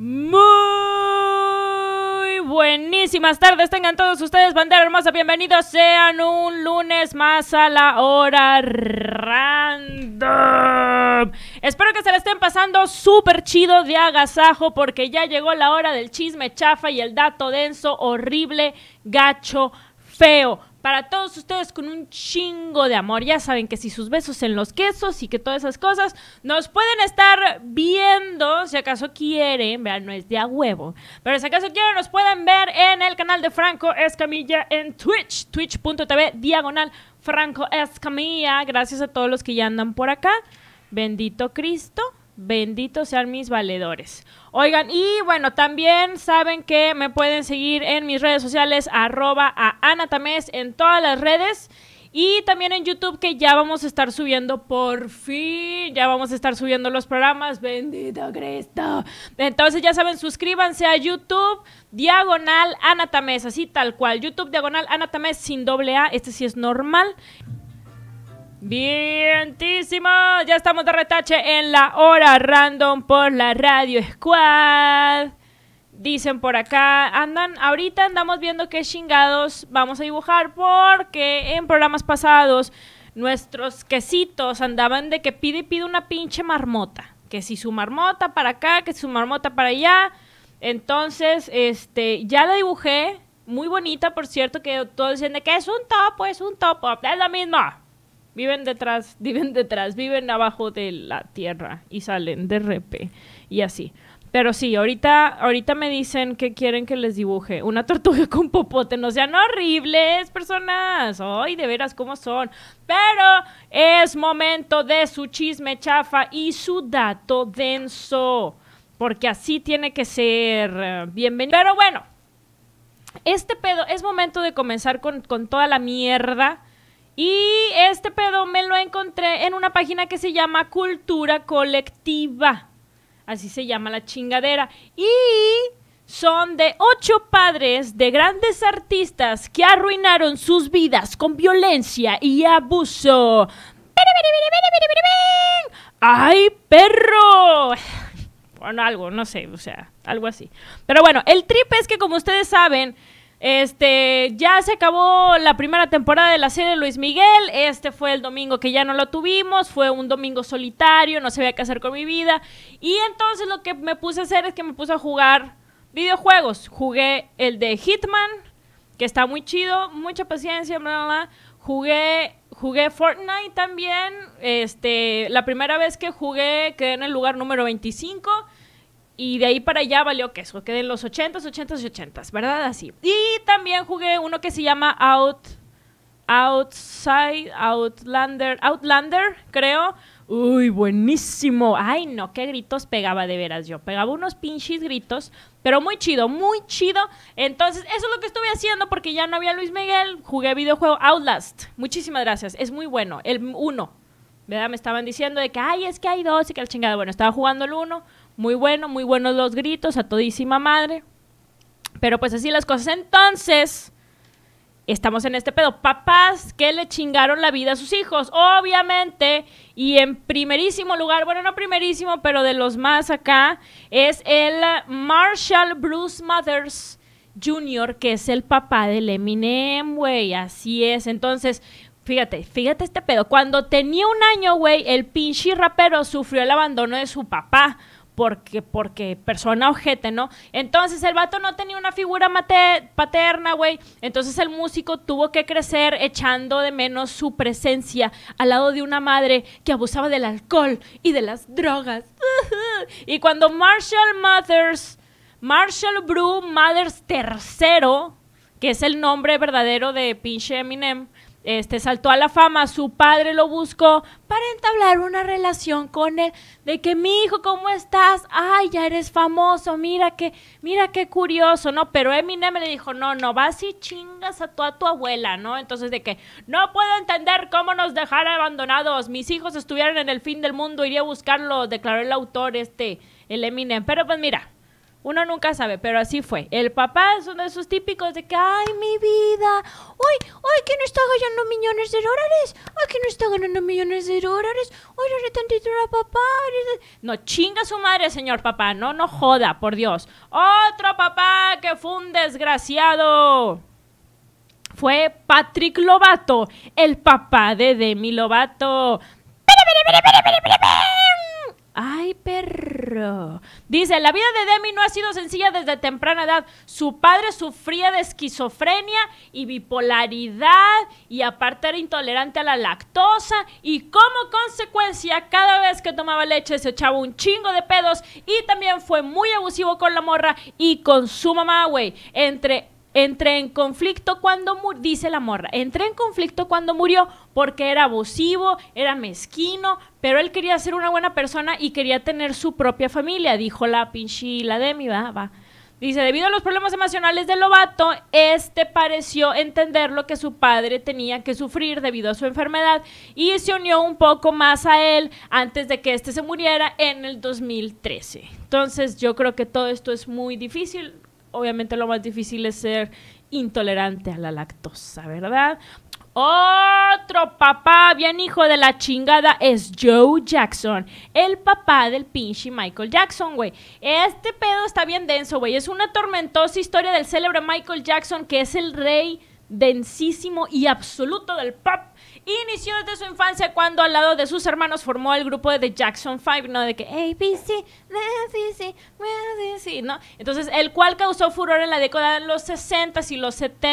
Muy buenísimas tardes, tengan todos ustedes, bandera hermosa, bienvenidos sean un lunes más a la hora random. Espero que se le estén pasando súper chido de agasajo porque ya llegó la hora del chisme chafa y el dato denso, horrible, gacho, feo para todos ustedes con un chingo de amor. Ya saben que si sus besos en los quesos y que todas esas cosas nos pueden estar viendo, si acaso quieren, vean, no es de a huevo, pero si acaso quieren nos pueden ver en el canal de Franco Escamilla en Twitch, twitch.tv diagonal Franco Escamilla. Gracias a todos los que ya andan por acá. Bendito Cristo, bendito sean mis valedores. Oigan, y bueno, también saben que me pueden seguir en mis redes sociales, arroba a Ana en todas las redes. Y también en YouTube que ya vamos a estar subiendo por fin, ya vamos a estar subiendo los programas, bendito Cristo. Entonces ya saben, suscríbanse a YouTube diagonal anatames, así tal cual, YouTube diagonal anatames sin doble A, este sí es normal. Bienísimo, ya estamos de retache en la hora random por la Radio Squad. Dicen por acá, andan, ahorita andamos viendo qué chingados vamos a dibujar porque en programas pasados nuestros quesitos andaban de que pide y pide una pinche marmota. Que si su marmota para acá, que si su marmota para allá. Entonces, este, ya la dibujé, muy bonita, por cierto, que todos dicen de que es un topo, es un topo, es lo mismo. Viven detrás, viven detrás, viven abajo de la tierra y salen de repe y así. Pero sí, ahorita, ahorita me dicen que quieren que les dibuje una tortuga con popote. No sean horribles, personas. Ay, de veras, ¿cómo son? Pero es momento de su chisme chafa y su dato denso. Porque así tiene que ser. Eh, bienvenido. Pero bueno, este pedo es momento de comenzar con, con toda la mierda y este pedo me lo encontré en una página que se llama Cultura Colectiva. Así se llama la chingadera. Y son de ocho padres de grandes artistas que arruinaron sus vidas con violencia y abuso. ¡Ay, perro! Bueno, algo, no sé, o sea, algo así. Pero bueno, el tripe es que como ustedes saben, este, ya se acabó la primera temporada de la serie de Luis Miguel. Este fue el domingo que ya no lo tuvimos. Fue un domingo solitario, no sabía qué hacer con mi vida. Y entonces lo que me puse a hacer es que me puse a jugar videojuegos. Jugué el de Hitman, que está muy chido, mucha paciencia, Jugué, jugué Fortnite también. Este, la primera vez que jugué quedé en el lugar número 25. Y de ahí para allá valió queso. Quedé en los 80s, 80 y 80s, ¿verdad? Así. Y también jugué uno que se llama Out. Outside, Outlander, Outlander, creo. Uy, buenísimo. Ay, no, qué gritos pegaba de veras yo. Pegaba unos pinches gritos, pero muy chido, muy chido. Entonces, eso es lo que estuve haciendo porque ya no había Luis Miguel. Jugué videojuego Outlast. Muchísimas gracias. Es muy bueno. El uno. ¿Verdad? Me estaban diciendo de que, ay, es que hay dos y que el chingado, Bueno, estaba jugando el uno. Muy bueno, muy buenos los gritos, a todísima madre. Pero pues así las cosas. Entonces, estamos en este pedo. Papás que le chingaron la vida a sus hijos, obviamente. Y en primerísimo lugar, bueno, no primerísimo, pero de los más acá, es el Marshall Bruce Mothers Jr., que es el papá del Eminem, güey. Así es. Entonces, fíjate, fíjate este pedo. Cuando tenía un año, güey, el pinche rapero sufrió el abandono de su papá porque, porque persona ojete, ¿no? Entonces el vato no tenía una figura paterna, güey. Entonces el músico tuvo que crecer echando de menos su presencia al lado de una madre que abusaba del alcohol y de las drogas. y cuando Marshall Mothers, Marshall Brew Mothers III, que es el nombre verdadero de pinche Eminem, este saltó a la fama, su padre lo buscó para entablar una relación con él, de que mi hijo, ¿cómo estás? Ay, ya eres famoso, mira que, mira qué curioso, ¿no? Pero Eminem le dijo, no, no, vas y chingas a tu, tu abuela, ¿no? Entonces de que no puedo entender cómo nos dejaran abandonados, mis hijos estuvieron en el fin del mundo, iría a buscarlo, declaró el autor este, el Eminem. Pero pues mira, uno nunca sabe, pero así fue. El papá es uno de esos típicos de que, ay, mi vida, ay, ay, que no está ganando millones de dólares, ay, que no está ganando millones de dólares, ay, dale tantito a papá. No, chinga su madre, señor papá, no, no joda, por Dios. Otro papá que fue un desgraciado fue Patrick Lobato, el papá de Demi Lobato. ¡Pere, pere, Ay, perro. Dice, la vida de Demi no ha sido sencilla desde temprana edad. Su padre sufría de esquizofrenia y bipolaridad y aparte era intolerante a la lactosa y como consecuencia cada vez que tomaba leche se echaba un chingo de pedos y también fue muy abusivo con la morra y con su mamá, güey. Entre entré en conflicto cuando murió, dice la morra, entré en conflicto cuando murió porque era abusivo, era mezquino, pero él quería ser una buena persona y quería tener su propia familia, dijo la pinche la Demi, va, va. Dice, debido a los problemas emocionales del Lobato, este pareció entender lo que su padre tenía que sufrir debido a su enfermedad y se unió un poco más a él antes de que este se muriera en el 2013. Entonces, yo creo que todo esto es muy difícil obviamente lo más difícil es ser intolerante a la lactosa, ¿verdad? Otro papá bien hijo de la chingada es Joe Jackson, el papá del pinche Michael Jackson, güey. Este pedo está bien denso, güey. Es una tormentosa historia del célebre Michael Jackson, que es el rey densísimo y absoluto del pop inició desde su infancia cuando al lado de sus hermanos formó el grupo de The Jackson 5, ¿no? De que ABC, ABC, ABC, ¿no? Entonces, el cual causó furor en la década de los 60 y los 70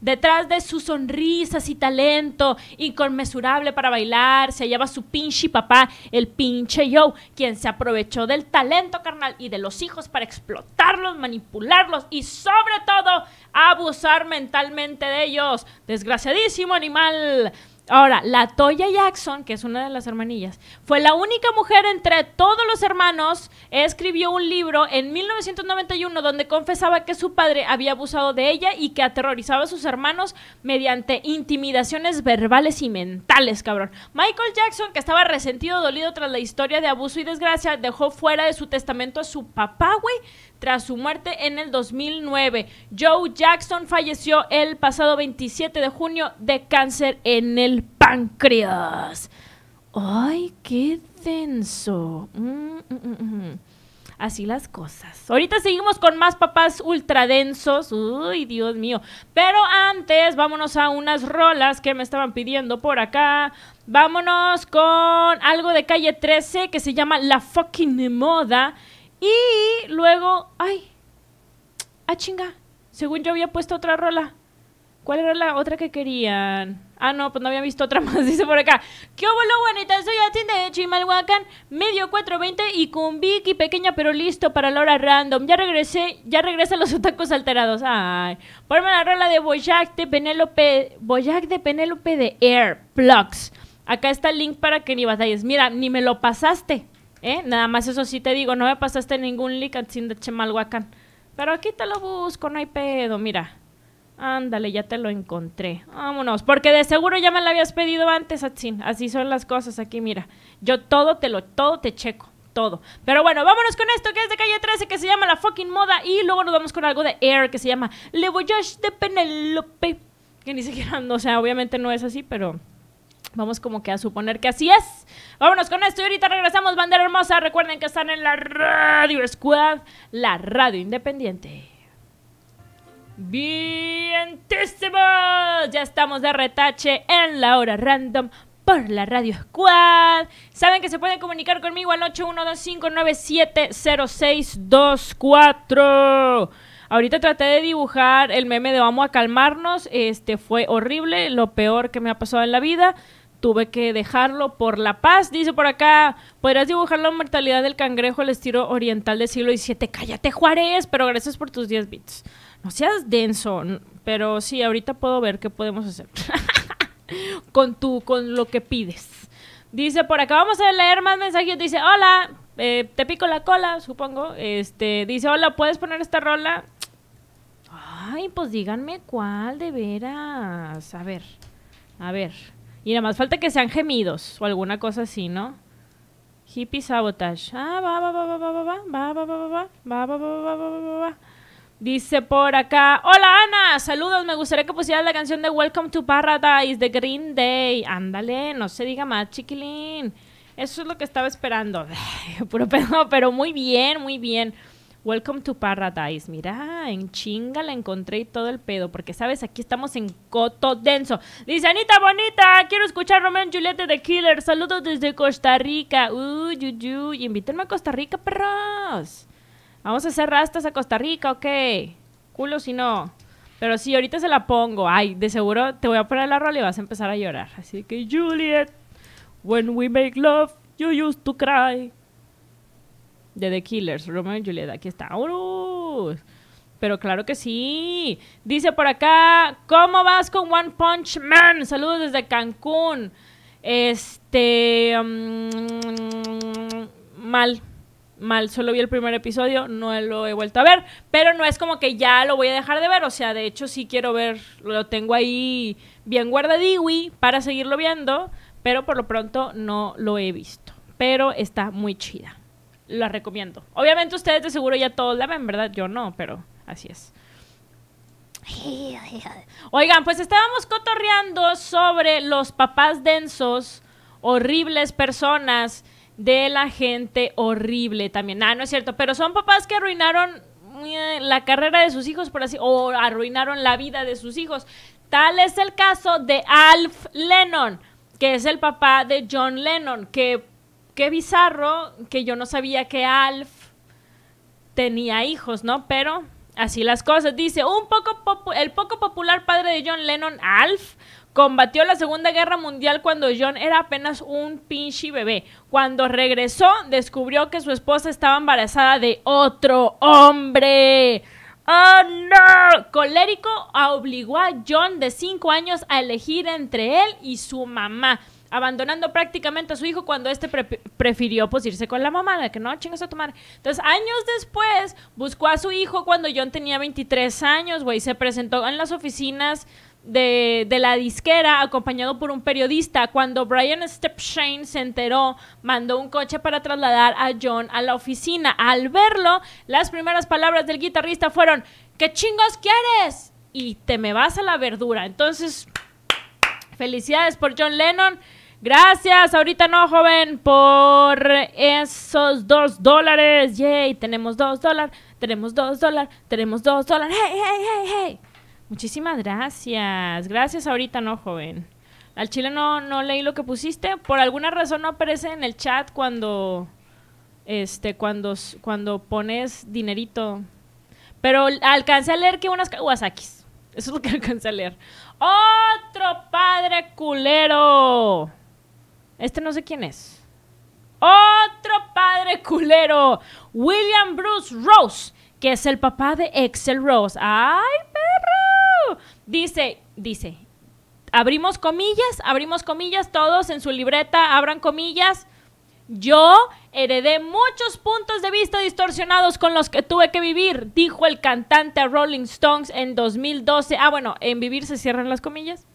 Detrás de sus sonrisas y talento inconmensurable para bailar, se hallaba su pinche papá, el pinche Joe, quien se aprovechó del talento carnal y de los hijos para explotarlos, manipularlos y sobre todo abusar mentalmente de ellos. Desgraciadísimo animal. Ahora, la Toya Jackson, que es una de las hermanillas, fue la única mujer entre todos los hermanos, escribió un libro en 1991 donde confesaba que su padre había abusado de ella y que aterrorizaba a sus hermanos mediante intimidaciones verbales y mentales, cabrón. Michael Jackson, que estaba resentido, dolido tras la historia de abuso y desgracia, dejó fuera de su testamento a su papá, güey, tras su muerte en el 2009. Joe Jackson falleció el pasado 27 de junio de cáncer en el páncreas. ¡Ay, qué denso! Mm, mm, mm, Así las cosas. Ahorita seguimos con más papás ultra densos. Uy, Dios mío. Pero antes, vámonos a unas rolas que me estaban pidiendo por acá. Vámonos con algo de calle 13 que se llama La fucking moda. Y luego, ay, ah, chinga, según yo había puesto otra rola. ¿Cuál era la otra que querían? Ah, no, pues no había visto otra más, dice por acá. ¿Qué lo bonita? Soy Atin de Chimalhuacán, medio 420 y con Vicky pequeña pero listo para la hora random. Ya regresé, ya regresan los otacos alterados. Ay, ponme la rola de Boyac de Penélope, Boyac de Penélope de Air Plugs. Acá está el link para que ni batalles. Mira, ni me lo pasaste. ¿Eh? Nada más eso sí te digo, no me pasaste ningún link sin de Chemalhuacán. Pero aquí te lo busco, no hay pedo, mira. Ándale, ya te lo encontré. Vámonos, porque de seguro ya me lo habías pedido antes, Atsin. Así son las cosas aquí, mira. Yo todo te lo, todo te checo, todo. Pero bueno, vámonos con esto que es de calle 13, que se llama La Fucking Moda. Y luego nos vamos con algo de Air, que se llama Le Voyage de Penelope. Que ni siquiera, no, o sea, obviamente no es así, pero... Vamos como que a suponer que así es. Vámonos con esto y ahorita regresamos, bandera hermosa. Recuerden que están en la Radio Squad, la radio independiente. bien ya estamos de retache en la hora random por la Radio Squad. Saben que se pueden comunicar conmigo al 8125970624. Ahorita traté de dibujar el meme de vamos a calmarnos, este fue horrible, lo peor que me ha pasado en la vida. Tuve que dejarlo por la paz, dice por acá. Podrás dibujar la mortalidad del cangrejo al estilo oriental del siglo XVII. Cállate, Juárez, pero gracias por tus 10 bits. No seas denso, pero sí, ahorita puedo ver qué podemos hacer. con, tu, con lo que pides. Dice por acá, vamos a leer más mensajes. Dice, hola, eh, te pico la cola, supongo. Este, dice, hola, ¿puedes poner esta rola? Ay, pues díganme cuál, de veras. A ver, a ver. Y nada más falta que sean gemidos o alguna cosa así, ¿no? Hippie Sabotage. Ah, va, va, va, va, va, va, va, va, va, va, va, va, va, va, va, Dice por acá, hola Ana, saludos, me gustaría que pusieras la canción de Welcome to Paradise de Green Day. Ándale, no se diga más, chiquilín. Eso es lo que estaba esperando. Puro pedo, pero muy bien, muy bien. Welcome to Paradise. Mira, en chinga la encontré y todo el pedo, porque sabes, aquí estamos en Coto Denso. Dice Anita Bonita, quiero escuchar Romeo y Julieta de Killer. Saludos desde Costa Rica. Uy, uh, uy, Invítenme a Costa Rica, perros. Vamos a hacer rastas a Costa Rica, ok. Culo si no. Pero sí, ahorita se la pongo. Ay, de seguro te voy a poner la rola y vas a empezar a llorar. Así que, Juliet, when we make love, you used to cry de The Killers, Romeo y Julieta, Aquí está. Pero claro que sí. Dice por acá, ¿cómo vas con One Punch Man? Saludos desde Cancún. Este... Mm, mal mal, solo vi el primer episodio, no lo he vuelto a ver, pero no es como que ya lo voy a dejar de ver, o sea, de hecho sí quiero ver, lo tengo ahí bien guardadiwi para seguirlo viendo, pero por lo pronto no lo he visto, pero está muy chida la recomiendo. Obviamente ustedes de seguro ya todos la ven, ¿verdad? Yo no, pero así es. Oigan, pues estábamos cotorreando sobre los papás densos, horribles personas de la gente horrible también. Ah, no es cierto, pero son papás que arruinaron eh, la carrera de sus hijos, por así, o arruinaron la vida de sus hijos. Tal es el caso de Alf Lennon, que es el papá de John Lennon, que qué bizarro que yo no sabía que Alf tenía hijos, ¿no? Pero así las cosas. Dice, un poco el poco popular padre de John Lennon, Alf, combatió la Segunda Guerra Mundial cuando John era apenas un pinche bebé. Cuando regresó, descubrió que su esposa estaba embarazada de otro hombre. ¡Oh, no! Colérico obligó a John de 5 años a elegir entre él y su mamá abandonando prácticamente a su hijo cuando este prefirió pues irse con la mamá, de que no, chingas a tu madre. Entonces, años después, buscó a su hijo cuando John tenía 23 años, güey, se presentó en las oficinas de, de, la disquera acompañado por un periodista. Cuando Brian Stepshane se enteró, mandó un coche para trasladar a John a la oficina. Al verlo, las primeras palabras del guitarrista fueron, ¿qué chingos quieres? Y te me vas a la verdura. Entonces, felicidades por John Lennon. Gracias, ahorita no, joven, por esos dos dólares. Yay, tenemos dos dólares, tenemos dos dólares, tenemos dos dólares. Hey, hey, hey, hey. Muchísimas gracias. Gracias, ahorita no, joven. Al chile no, leí lo que pusiste. Por alguna razón no aparece en el chat cuando, este, cuando, cuando pones dinerito. Pero alcancé a leer que unas kawasakis. Eso es lo que alcancé a leer. Otro padre culero. Este no sé quién es. Otro padre culero. William Bruce Rose, que es el papá de Excel Rose. ¡Ay, perro! Dice, dice, abrimos comillas, abrimos comillas, todos en su libreta, abran comillas. Yo heredé muchos puntos de vista distorsionados con los que tuve que vivir, dijo el cantante a Rolling Stones en 2012. Ah, bueno, en vivir se cierran las comillas.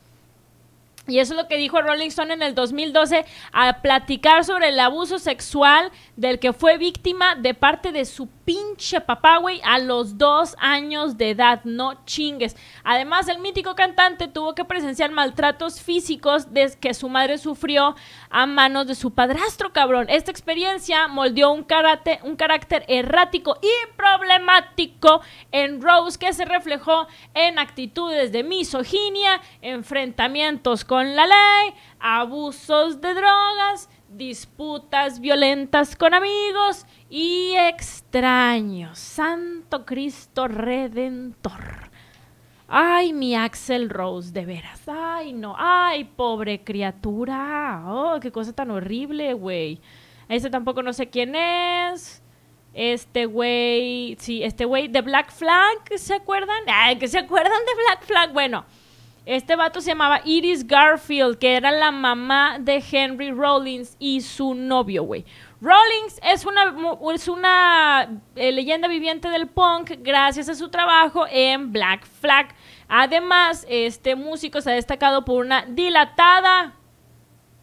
Y eso es lo que dijo Rolling Stone en el 2012 al platicar sobre el abuso sexual del que fue víctima de parte de su pinche papá, güey, a los dos años de edad. No chingues. Además, el mítico cantante tuvo que presenciar maltratos físicos desde que su madre sufrió a manos de su padrastro, cabrón. Esta experiencia moldeó un, un carácter errático y problemático en Rose que se reflejó en actitudes de misoginia, enfrentamientos con con la ley, abusos de drogas, disputas violentas con amigos y extraños. Santo Cristo Redentor. Ay, mi Axel Rose, de veras. Ay, no. Ay, pobre criatura. Oh, qué cosa tan horrible, güey. ese tampoco no sé quién es. Este güey, sí, este güey de Black Flag, ¿se acuerdan? Ay, que se acuerdan de Black Flag. Bueno, este vato se llamaba Iris Garfield, que era la mamá de Henry Rollins y su novio, güey. Rollins es una, es una eh, leyenda viviente del punk gracias a su trabajo en Black Flag. Además, este músico se ha destacado por una dilatada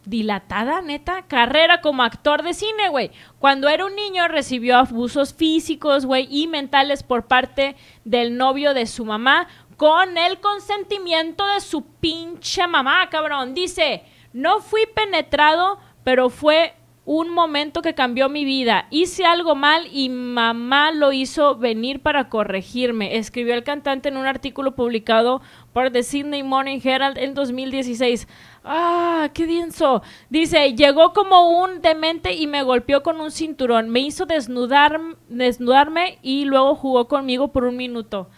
dilatada, neta, carrera como actor de cine, güey. Cuando era un niño recibió abusos físicos, güey, y mentales por parte del novio de su mamá, con el consentimiento de su pinche mamá, cabrón. Dice, no fui penetrado, pero fue un momento que cambió mi vida. Hice algo mal y mamá lo hizo venir para corregirme, escribió el cantante en un artículo publicado por The Sydney Morning Herald en 2016. Ah, qué denso. Dice, llegó como un demente y me golpeó con un cinturón. Me hizo desnudar, desnudarme y luego jugó conmigo por un minuto.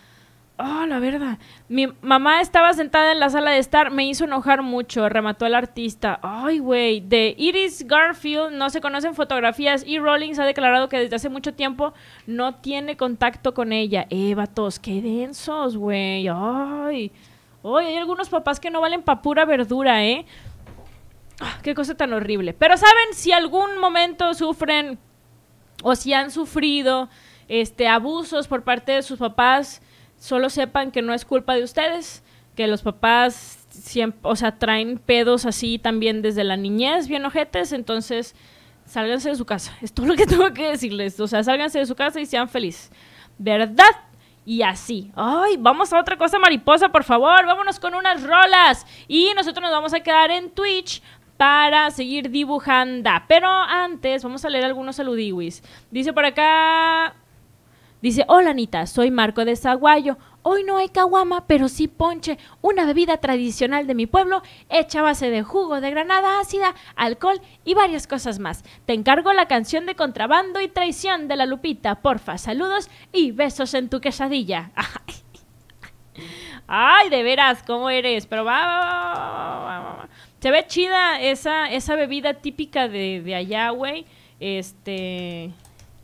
Oh, la verdad. Mi mamá estaba sentada en la sala de estar, me hizo enojar mucho, remató el artista. Ay, güey. De Iris Garfield no se conocen fotografías y Rollins ha declarado que desde hace mucho tiempo no tiene contacto con ella. Eh, vatos, qué densos, güey. Ay. Ay, hay algunos papás que no valen pa' pura verdura, ¿eh? Ah, qué cosa tan horrible. Pero saben, si algún momento sufren o si han sufrido este abusos por parte de sus papás, solo sepan que no es culpa de ustedes, que los papás siempre, o sea, traen pedos así también desde la niñez, bien ojetes, entonces sálganse de su casa. Es todo lo que tengo que decirles. O sea, sálganse de su casa y sean felices. ¿Verdad? Y así. Ay, vamos a otra cosa mariposa, por favor. Vámonos con unas rolas. Y nosotros nos vamos a quedar en Twitch para seguir dibujando. Pero antes, vamos a leer algunos saludiwis. Dice por acá Dice, hola Anita, soy Marco de Zaguayo. Hoy no hay caguama, pero sí ponche, una bebida tradicional de mi pueblo, hecha a base de jugo de granada ácida, alcohol y varias cosas más. Te encargo la canción de contrabando y traición de la Lupita, porfa, saludos y besos en tu quesadilla. Ay, de veras, ¿cómo eres? Pero va, va, Se ve chida esa, esa bebida típica de, de allá, güey. Este,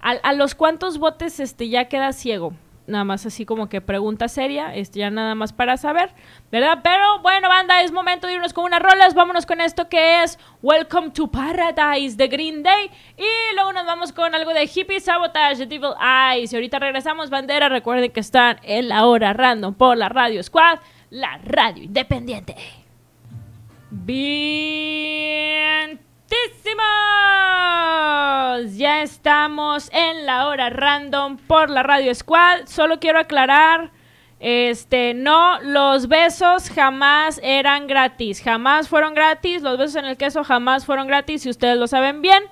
¿A, los cuantos botes este, ya queda ciego? nada más así como que pregunta seria, este, ya nada más para saber, ¿verdad? Pero bueno, banda, es momento de irnos con unas rolas, vámonos con esto que es Welcome to Paradise de Green Day y luego nos vamos con algo de Hippie Sabotage de Devil Eyes y ahorita regresamos, bandera, recuerden que están en la hora random por la Radio Squad, la radio independiente. Bien listísimos. Ya estamos en la hora random por la Radio Squad. Solo quiero aclarar, este, no, los besos jamás eran gratis, jamás fueron gratis, los besos en el queso jamás fueron gratis, si ustedes lo saben bien.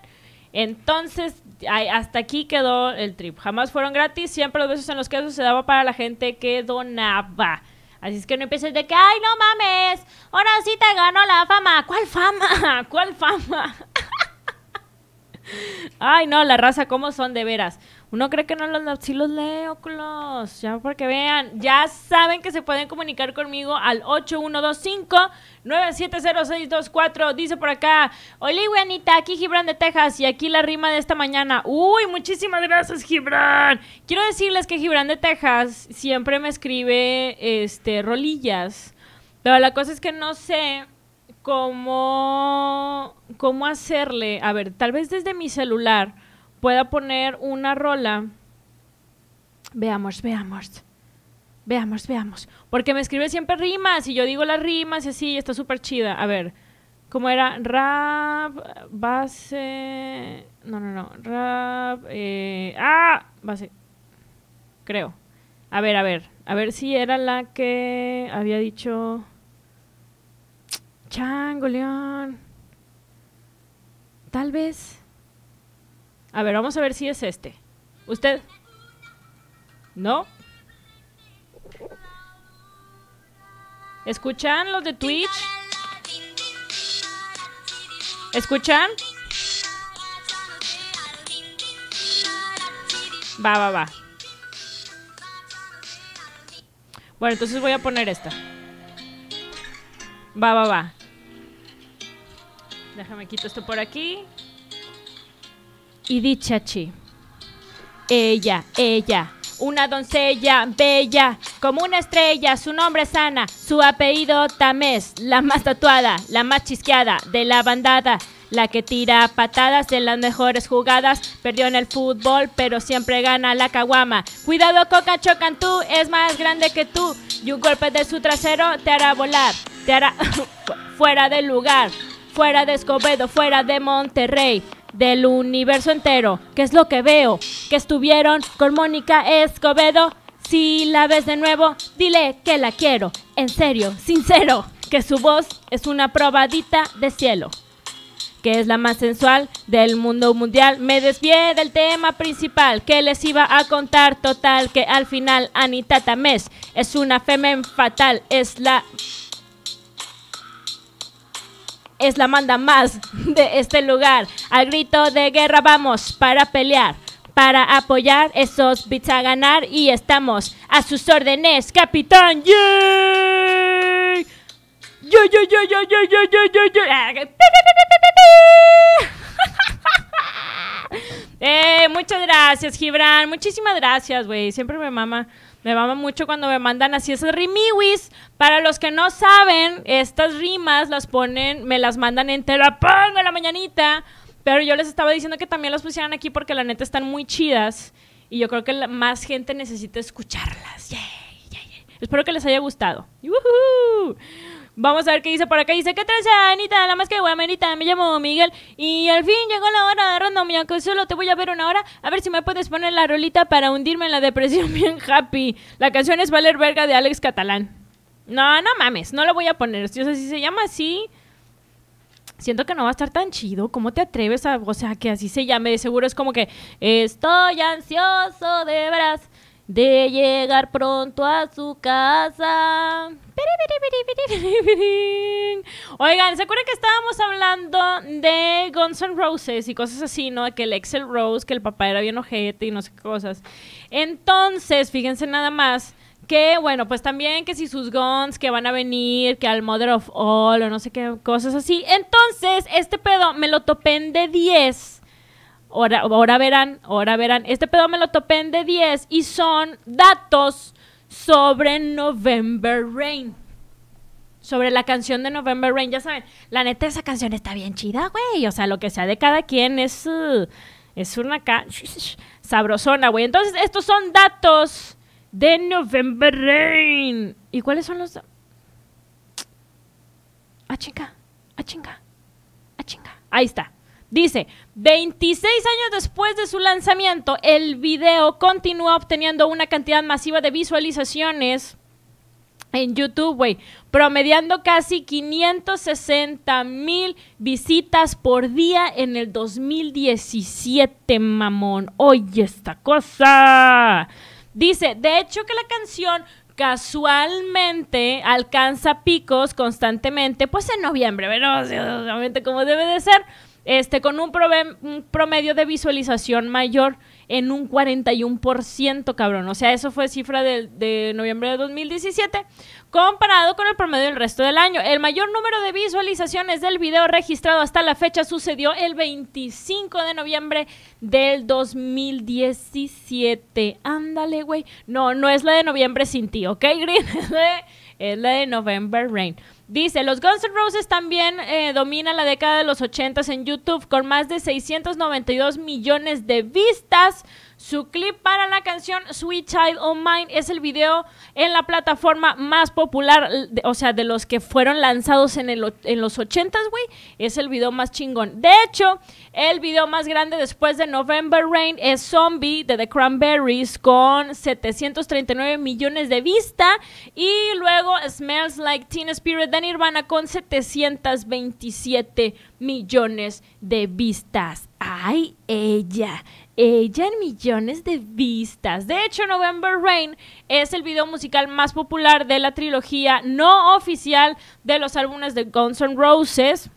Entonces, hasta aquí quedó el trip. Jamás fueron gratis, siempre los besos en los quesos se daba para la gente que donaba. Así es que no empieces de que, ay, no mames, ahora sí te ganó la fama. ¿Cuál fama? ¿Cuál fama? ay, no, la raza, ¿cómo son de veras? Uno cree que no los, sí los leo, culos. Ya porque vean, ya saben que se pueden comunicar conmigo al 8125-970624. Dice por acá, Oli, Anita, aquí Gibran de Texas y aquí la rima de esta mañana. Uy, muchísimas gracias, Gibran. Quiero decirles que Gibran de Texas siempre me escribe este, rolillas. Pero la cosa es que no sé cómo, cómo hacerle. A ver, tal vez desde mi celular pueda poner una rola. Veamos, veamos. Veamos, veamos. Porque me escribe siempre rimas y yo digo las rimas y así, está súper chida. A ver, ¿cómo era? Rap, base. No, no, no. Rap. Eh... Ah, base. Creo. A ver, a ver. A ver si era la que había dicho. Chango, León. Tal vez. A ver, vamos a ver si es este. ¿Usted? ¿No? ¿Escuchan los de Twitch? ¿Escuchan? Va, va, va. Bueno, entonces voy a poner esta. Va, va, va. Déjame quito esto por aquí y dicha chi. Ella, ella, una doncella bella, como una estrella, su nombre es Ana, su apellido Tamés, la más tatuada, la más chisqueada de la bandada, la que tira patadas de las mejores jugadas, perdió en el fútbol, pero siempre gana la caguama. Cuidado, Coca Chocantú, es más grande que tú, y un golpe de su trasero te hará volar, te hará fuera del lugar, fuera de Escobedo, fuera de Monterrey del universo entero, que es lo que veo, que estuvieron con Mónica Escobedo. Si la ves de nuevo, dile que la quiero, en serio, sincero, que su voz es una probadita de cielo, que es la más sensual del mundo mundial. Me desvié del tema principal que les iba a contar total, que al final Anita Tamés es una femen fatal, es la es la manda más de este lugar. Al grito de guerra vamos para pelear, para apoyar esos bits a ganar y estamos a sus órdenes, capitán. ¡Yay! Yo, yo, yo, yo, yo, yo, yo, yo, muchas gracias, Gibran. Muchísimas gracias, güey. Siempre me mama me mama mucho cuando me mandan así esas rimiwis. Para los que no saben, estas rimas las ponen, me las mandan en la pongo en la mañanita. Pero yo les estaba diciendo que también las pusieran aquí porque la neta están muy chidas. Y yo creo que más gente necesita escucharlas. Espero que les haya gustado. Vamos a ver qué dice por acá. Dice, ¿qué traes, Anita? La más que Anita. me llamo Miguel. Y al fin llegó la hora de mi que solo te voy a ver una hora. A ver si me puedes poner la rolita para hundirme en la depresión bien happy. La canción es Valer Verga de Alex Catalán. No, no mames, no lo voy a poner. si se llama así. Siento que no va a estar tan chido. ¿Cómo te atreves a.? O sea, que así se llame. seguro es como que. Estoy ansioso de veras de llegar pronto a su casa. Oigan, ¿se acuerdan que estábamos hablando de Guns N' Roses y cosas así, ¿no? Que el Excel Rose, que el papá era bien ojete y no sé qué cosas. Entonces, fíjense nada más. Que bueno, pues también que si sus guns que van a venir, que al Mother of All o no sé qué cosas así. Entonces, este pedo me lo topé en de 10 Ahora, verán, ahora verán. Este pedo me lo topé en de 10 y son datos sobre November Rain. Sobre la canción de November Rain. Ya saben, la neta, esa canción está bien chida, güey. O sea, lo que sea de cada quien es. Uh, es una ca sabrosona, güey. Entonces, estos son datos de November Rain. ¿Y cuáles son los.? Ah, chinga. Ah, chinga. Ah, chinga. Ahí está. Dice, 26 años después de su lanzamiento, el video continúa obteniendo una cantidad masiva de visualizaciones en YouTube, güey, promediando casi 560 mil visitas por día en el 2017, mamón. Oye, esta cosa. Dice, de hecho que la canción casualmente alcanza picos constantemente, pues en noviembre, pero obviamente como debe de ser este, con un, promedio de visualización mayor en un 41%, cabrón. O sea, eso fue cifra de, de, noviembre de 2017, comparado con el promedio del resto del año. El mayor número de visualizaciones del video registrado hasta la fecha sucedió el 25 de noviembre del 2017. Ándale, güey. No, no es la de noviembre sin ti, ¿ok, Green? es la de November Rain. Dice, los Guns N' Roses también domina eh, dominan la década de los 80 en YouTube con más de 692 millones de vistas. Su clip para la canción Sweet Child O' Mine es el video en la plataforma más popular, o sea, de los que fueron lanzados en, el, los 80s, güey. Es el video más chingón. De hecho, el video más grande después de November Rain es Zombie de The Cranberries con 739 millones de vistas. Y luego Smells Like Teen Spirit de Nirvana con 727 millones de vistas. ¡Ay, ella! ella en millones de vistas. De hecho, November Rain es el video musical más popular de la trilogía no oficial de los álbumes de Guns N' Roses.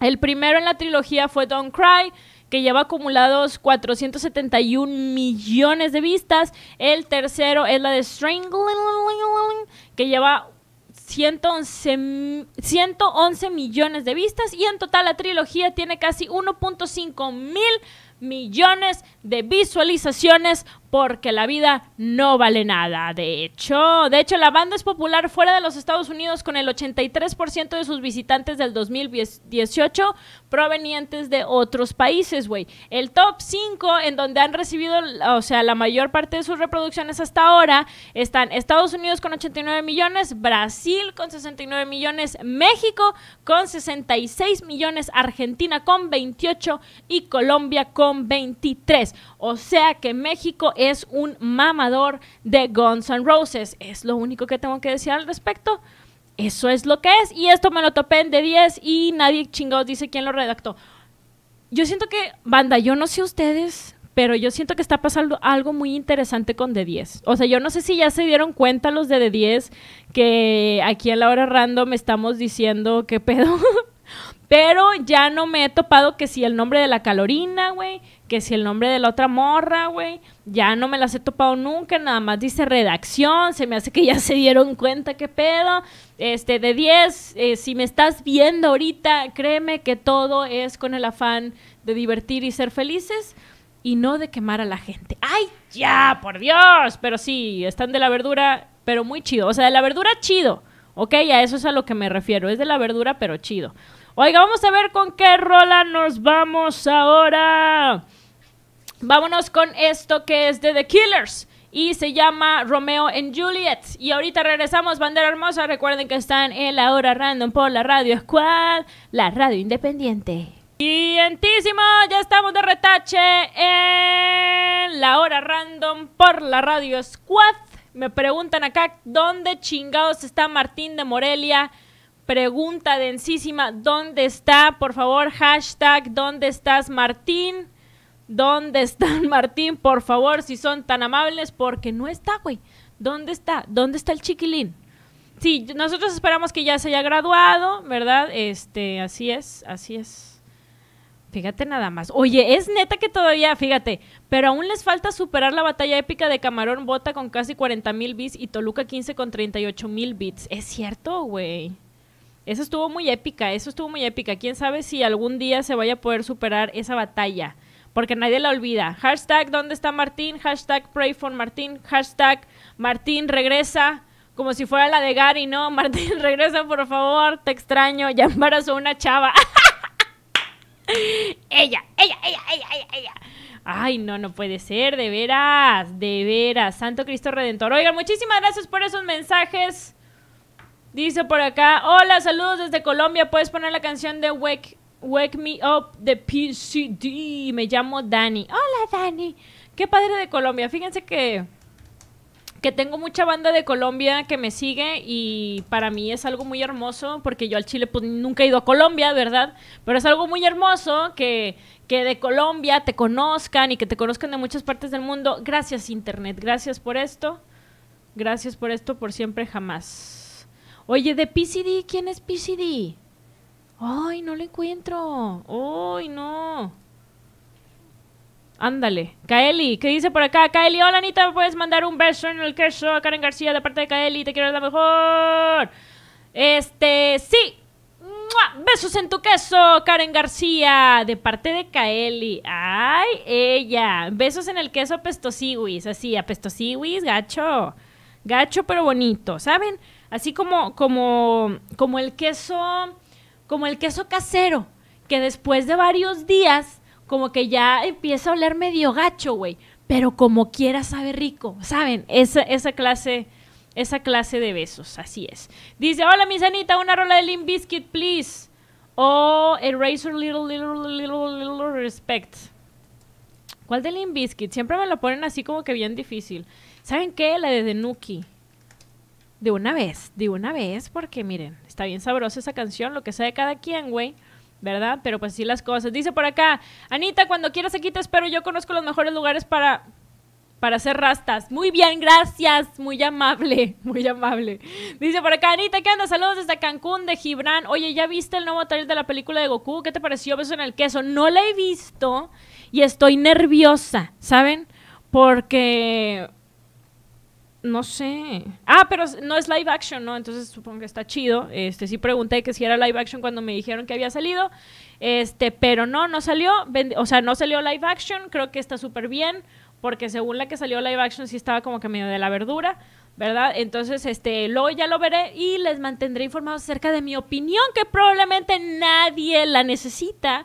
El primero en la trilogía fue Don't Cry, que lleva acumulados 471 millones de vistas. El tercero es la de Strangling, que lleva 111, 111 millones de vistas. Y en total la trilogía tiene casi 1.5 mil millones de visualizaciones porque la vida no vale nada. De hecho, de hecho la banda es popular fuera de los Estados Unidos con el 83% de sus visitantes del 2018 provenientes de otros países, güey. El top 5 en donde han recibido, o sea, la mayor parte de sus reproducciones hasta ahora están Estados Unidos con 89 millones, Brasil con 69 millones, México con 66 millones, Argentina con 28 y Colombia con 23. O sea que México es es un mamador de Guns N' Roses. Es lo único que tengo que decir al respecto. Eso es lo que es. Y esto me lo topé en de 10 y nadie chingados dice quién lo redactó. Yo siento que, banda, yo no sé ustedes, pero yo siento que está pasando algo muy interesante con de 10. O sea, yo no sé si ya se dieron cuenta los de de 10 que aquí a la hora random estamos diciendo qué pedo. Pero ya no me he topado que si el nombre de la calorina, güey, que si el nombre de la otra morra, güey, ya no me las he topado nunca, nada más dice redacción, se me hace que ya se dieron cuenta qué pedo. Este, de 10, eh, si me estás viendo ahorita, créeme que todo es con el afán de divertir y ser felices y no de quemar a la gente. ¡Ay, ya, por Dios! Pero sí, están de la verdura, pero muy chido. O sea, de la verdura chido, ¿ok? A eso es a lo que me refiero, es de la verdura, pero chido. Oiga, vamos a ver con qué rola nos vamos ahora. Vámonos con esto que es de The Killers y se llama Romeo and Juliet. Y ahorita regresamos, bandera hermosa. Recuerden que están en la hora random por la radio Squad, la radio independiente. Gigantísimo, ya estamos de retache en la hora random por la radio Squad. Me preguntan acá dónde chingados está Martín de Morelia pregunta densísima, ¿dónde está? Por favor, hashtag, ¿dónde estás Martín? ¿Dónde está Martín? Por favor, si son tan amables, porque no está, güey. ¿Dónde está? ¿Dónde está el chiquilín? Sí, nosotros esperamos que ya se haya graduado, ¿verdad? Este, así es, así es. Fíjate nada más. Oye, es neta que todavía, fíjate, pero aún les falta superar la batalla épica de Camarón Bota con casi 40 mil bits y Toluca 15 con 38 mil bits. Es cierto, güey. Eso estuvo muy épica, eso estuvo muy épica. ¿Quién sabe si algún día se vaya a poder superar esa batalla? Porque nadie la olvida. Hashtag, ¿dónde está Martín? Hashtag, pray for Martín. Hashtag, Martín, regresa. Como si fuera la de Gary, ¿no? Martín, regresa, por favor. Te extraño. Ya embarazó una chava. ella, ella, ella, ella, ella, ella. Ay, no, no puede ser, de veras, de veras. Santo Cristo Redentor. Oigan, muchísimas gracias por esos mensajes. Dice por acá, hola, saludos desde Colombia. Puedes poner la canción de Wake, Wake Me Up de PCD. Me llamo Dani. Hola, Dani. Qué padre de Colombia. Fíjense que, que tengo mucha banda de Colombia que me sigue y para mí es algo muy hermoso porque yo al Chile pues, nunca he ido a Colombia, ¿verdad? Pero es algo muy hermoso que de Colombia te conozcan y que te conozcan de muchas partes del mundo. Gracias, Internet. Gracias por esto. Gracias por esto, por siempre, jamás. Oye, de PCD, ¿quién es PCD? Ay, no lo encuentro. Ay, no. Ándale. Kaeli, ¿qué dice por acá? Kaeli, hola Anita, ¿me puedes mandar un beso en el queso a Karen García de parte de Kaeli? Te quiero la mejor. Este, sí. Besos en tu queso, Karen García, de parte de Kaeli. Ay, ella. Besos en el queso apestosiwis, así, apestosiwis, gacho. Gacho pero bonito, ¿saben? Así como, como, como el queso, como el queso casero, que después de varios días, como que ya empieza a oler medio gacho, güey. Pero como quiera sabe rico, ¿saben? Esa, esa clase, esa clase de besos, así es. Dice, hola, mi sanita, una rola de Limp Biscuit, please. O oh, Eraser little, little, Little, Little Respect. ¿Cuál de Limp Biscuit? Siempre me lo ponen así como que bien difícil. ¿Saben qué? La de Denuki. De una vez, de una vez, porque miren, está bien sabrosa esa canción, lo que sea de cada quien, güey. ¿Verdad? Pero pues sí las cosas. Dice por acá, Anita, cuando quieras aquí te espero. Yo conozco los mejores lugares para, para hacer rastas. Muy bien, gracias. Muy amable, muy amable. Dice por acá, Anita, ¿qué onda? Saludos desde Cancún, de Gibran. Oye, ¿ya viste el nuevo trailer de la película de Goku? ¿Qué te pareció? Beso en el queso. No la he visto y estoy nerviosa, ¿saben? Porque no sé. Ah, pero no es live action, ¿no? Entonces supongo que está chido. Este, sí pregunté que si era live action cuando me dijeron que había salido. Este, pero no, no salió. O sea, no salió live action. Creo que está súper bien. Porque según la que salió live action, sí estaba como que medio de la verdura. ¿verdad? Entonces, este, luego ya lo veré y les mantendré informados acerca de mi opinión, que probablemente nadie la necesita,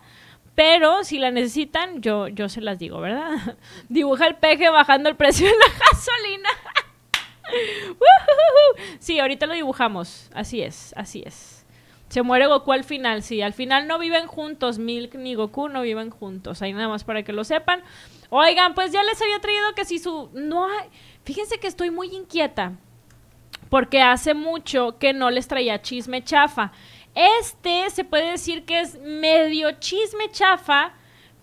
pero si la necesitan, yo, yo se las digo, ¿verdad? Dibuja el peje bajando el precio de la gasolina. sí, ahorita lo dibujamos. Así es, así es. Se muere Goku al final, sí. Al final no viven juntos, Milk ni Goku no viven juntos. Ahí nada más para que lo sepan. Oigan, pues ya les había traído que si su... No hay... Fíjense que estoy muy inquieta. Porque hace mucho que no les traía chisme chafa. Este se puede decir que es medio chisme chafa.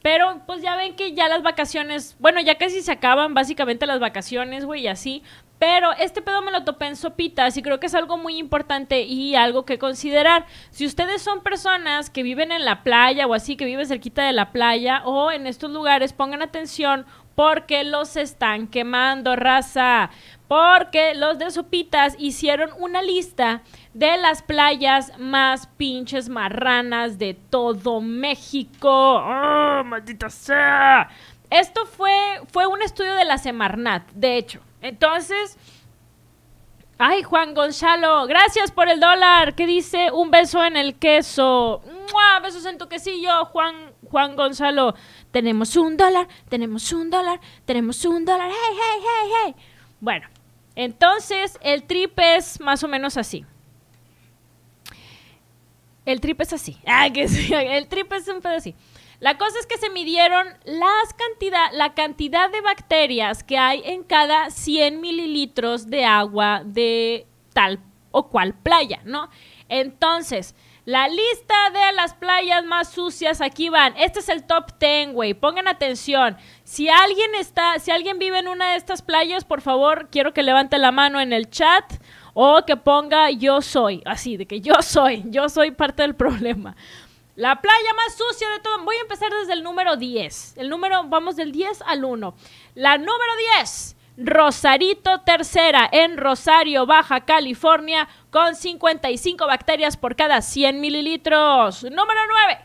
Pero pues ya ven que ya las vacaciones, bueno, ya casi se acaban básicamente las vacaciones, güey, y así. Pero este pedo me lo topé en sopitas y creo que es algo muy importante y algo que considerar. Si ustedes son personas que viven en la playa o así, que viven cerquita de la playa o en estos lugares, pongan atención porque los están quemando, raza. Porque los de Sopitas hicieron una lista de las playas más pinches marranas de todo México. ¡Oh, maldita sea! Esto fue, fue un estudio de la Semarnat, de hecho. Entonces, ay, Juan Gonzalo, gracias por el dólar. ¿Qué dice? Un beso en el queso. Besos en tu quesillo, Juan, Juan Gonzalo. Tenemos un dólar, tenemos un dólar, tenemos un dólar. ¡Hey, hey, hey, hey! Bueno, entonces el trip es más o menos así. El trip es así. Ay, que sí. El trip es un pedo así. La cosa es que se midieron las cantidad, la cantidad de bacterias que hay en cada 100 mililitros de agua de tal o cual playa, ¿no? Entonces, la lista de las playas más sucias, aquí van. Este es el top 10, güey. Pongan atención. Si alguien está, si alguien vive en una de estas playas, por favor, quiero que levante la mano en el chat o que ponga yo soy, así, de que yo soy, yo soy parte del problema. La playa más sucia de todo. Voy a empezar desde el número 10. El número, vamos del 10 al 1. La número 10, Rosarito Tercera, en Rosario, Baja California, con 55 bacterias por cada 100 mililitros. Número 9.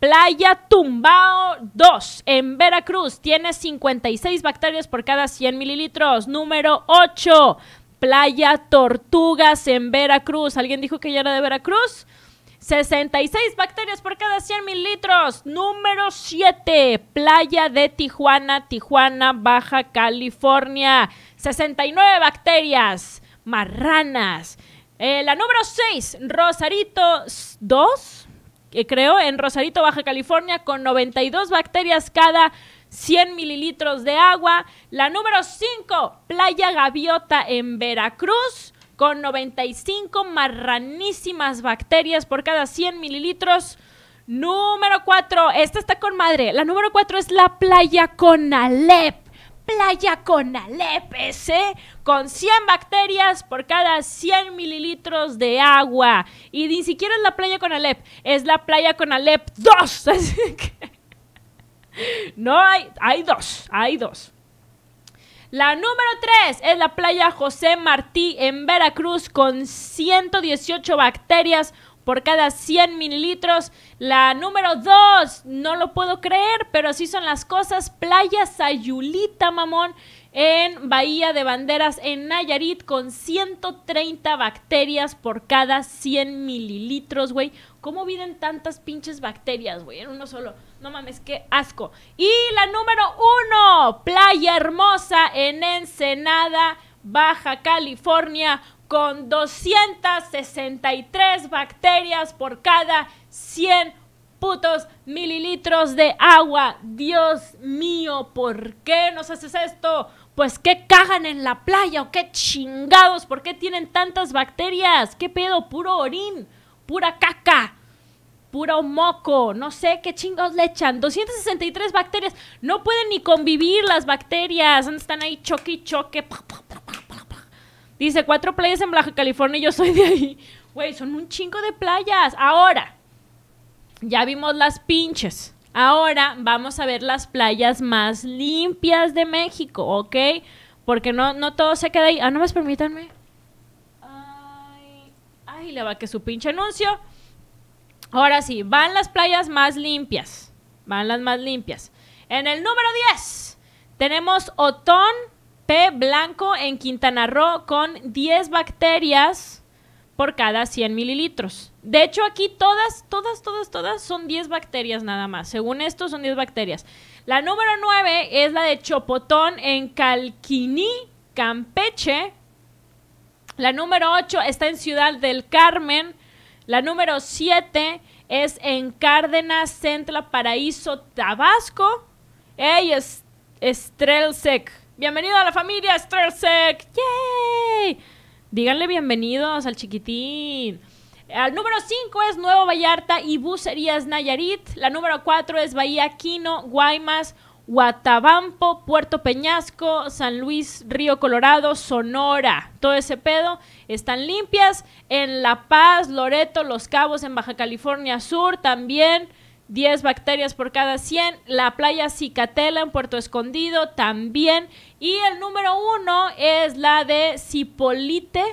Playa Tumbao 2 en Veracruz tiene 56 bacterias por cada 100 mililitros. Número 8. Playa Tortugas en Veracruz. ¿Alguien dijo que ya era de Veracruz? 66 bacterias por cada 100 mililitros. Número 7, Playa de Tijuana, Tijuana, Baja California. 69 bacterias, marranas. Eh, la número 6, Rosarito 2, que creo, en Rosarito, Baja California, con 92 bacterias cada 100 mililitros de agua. La número 5, Playa Gaviota en Veracruz con 95 marranísimas bacterias por cada 100 mililitros. Número 4, esta está con madre. La número 4 es la playa con Alep. Playa con Alep, ese, con 100 bacterias por cada 100 mililitros de agua. Y ni siquiera es la playa con Alep, es la playa con Alep 2. no hay, hay dos, hay dos. La número 3 es la playa José Martí en Veracruz con 118 bacterias por cada 100 mililitros. La número 2, no lo puedo creer, pero así son las cosas. Playa Sayulita, mamón, en Bahía de Banderas, en Nayarit, con 130 bacterias por cada 100 mililitros, güey. ¿Cómo viven tantas pinches bacterias, güey? En uno solo. No mames, qué asco. Y la número uno, Playa Hermosa en Ensenada, Baja California, con 263 bacterias por cada 100 putos mililitros de agua. Dios mío, ¿por qué nos haces esto? Pues qué cagan en la playa o qué chingados, ¿por qué tienen tantas bacterias? ¿Qué pedo? Puro orín, pura caca puro moco, no sé qué chingos le echan. 263 bacterias, no pueden ni convivir las bacterias, están ahí choque y choque. Dice, cuatro playas en Baja California y yo soy de ahí. Güey, son un chingo de playas. Ahora, ya vimos las pinches. Ahora vamos a ver las playas más limpias de México, ¿ok? Porque no, no todo se queda ahí. Ah, no más permítanme. Ay, ay, le va que su pinche anuncio. Ahora sí, van las playas más limpias. Van las más limpias. En el número 10 tenemos Otón P blanco en Quintana Roo con 10 bacterias por cada 100 mililitros. De hecho, aquí todas, todas, todas, todas son 10 bacterias nada más. Según esto, son 10 bacterias. La número 9 es la de Chopotón en Calquiní, Campeche. La número 8 está en Ciudad del Carmen la número 7 es en Cárdenas, Centro, Paraíso, Tabasco. Ey, es Bienvenido a la familia Strelsek! ¡Yay! Díganle bienvenidos al chiquitín. El número 5 es Nuevo Vallarta y Bucerías Nayarit. La número 4 es Bahía Quino, Guaymas, Guatabampo, Puerto Peñasco, San Luis, Río Colorado, Sonora, todo ese pedo, están limpias. En La Paz, Loreto, Los Cabos, en Baja California Sur también. 10 bacterias por cada 100. La playa Cicatela en Puerto Escondido también. Y el número uno es la de Cipolite,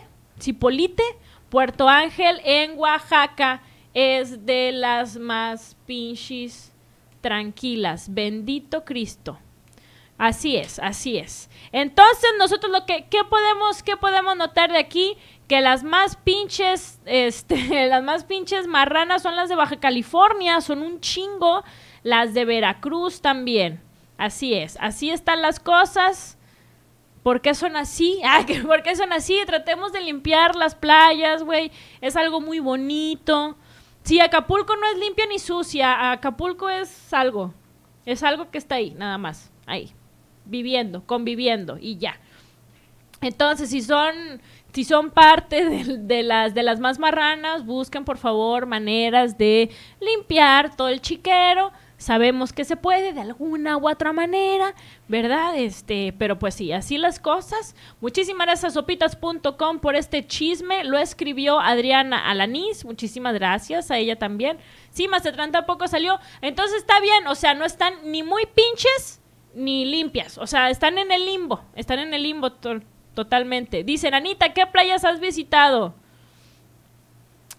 Cipolite, Puerto Ángel en Oaxaca. Es de las más pinches tranquilas. Bendito Cristo. Así es, así es. Entonces, nosotros lo que ¿qué podemos, qué podemos notar de aquí, que las más pinches, este, las más pinches marranas son las de Baja California, son un chingo, las de Veracruz también. Así es, así están las cosas. ¿Por qué son así? Ah, ¿por qué son así? Tratemos de limpiar las playas, güey. Es algo muy bonito. Si Acapulco no es limpia ni sucia, Acapulco es algo. Es algo que está ahí, nada más. Ahí. Viviendo, conviviendo y ya. Entonces, si son, si son parte de, las, de las más marranas, busquen por favor maneras de limpiar todo el chiquero sabemos que se puede de alguna u otra manera, ¿verdad? Este, pero pues sí, así las cosas. Muchísimas gracias a sopitas.com por este chisme. Lo escribió Adriana Alanís. Muchísimas gracias a ella también. Sí, más de 30 poco salió. Entonces está bien, o sea, no están ni muy pinches ni limpias. O sea, están en el limbo. Están en el limbo totalmente. Dicen, Anita, ¿qué playas has visitado?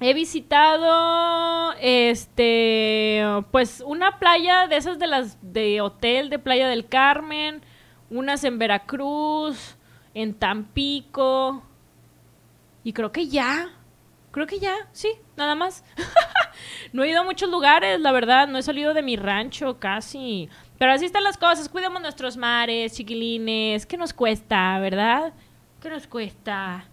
he visitado este pues una playa de esas de las de hotel de Playa del Carmen, unas en Veracruz, en Tampico y creo que ya. Creo que ya, sí, nada más. no he ido a muchos lugares, la verdad, no he salido de mi rancho casi. Pero así están las cosas, cuidemos nuestros mares, chiquilines, ¿qué nos cuesta, verdad? ¿Qué nos cuesta?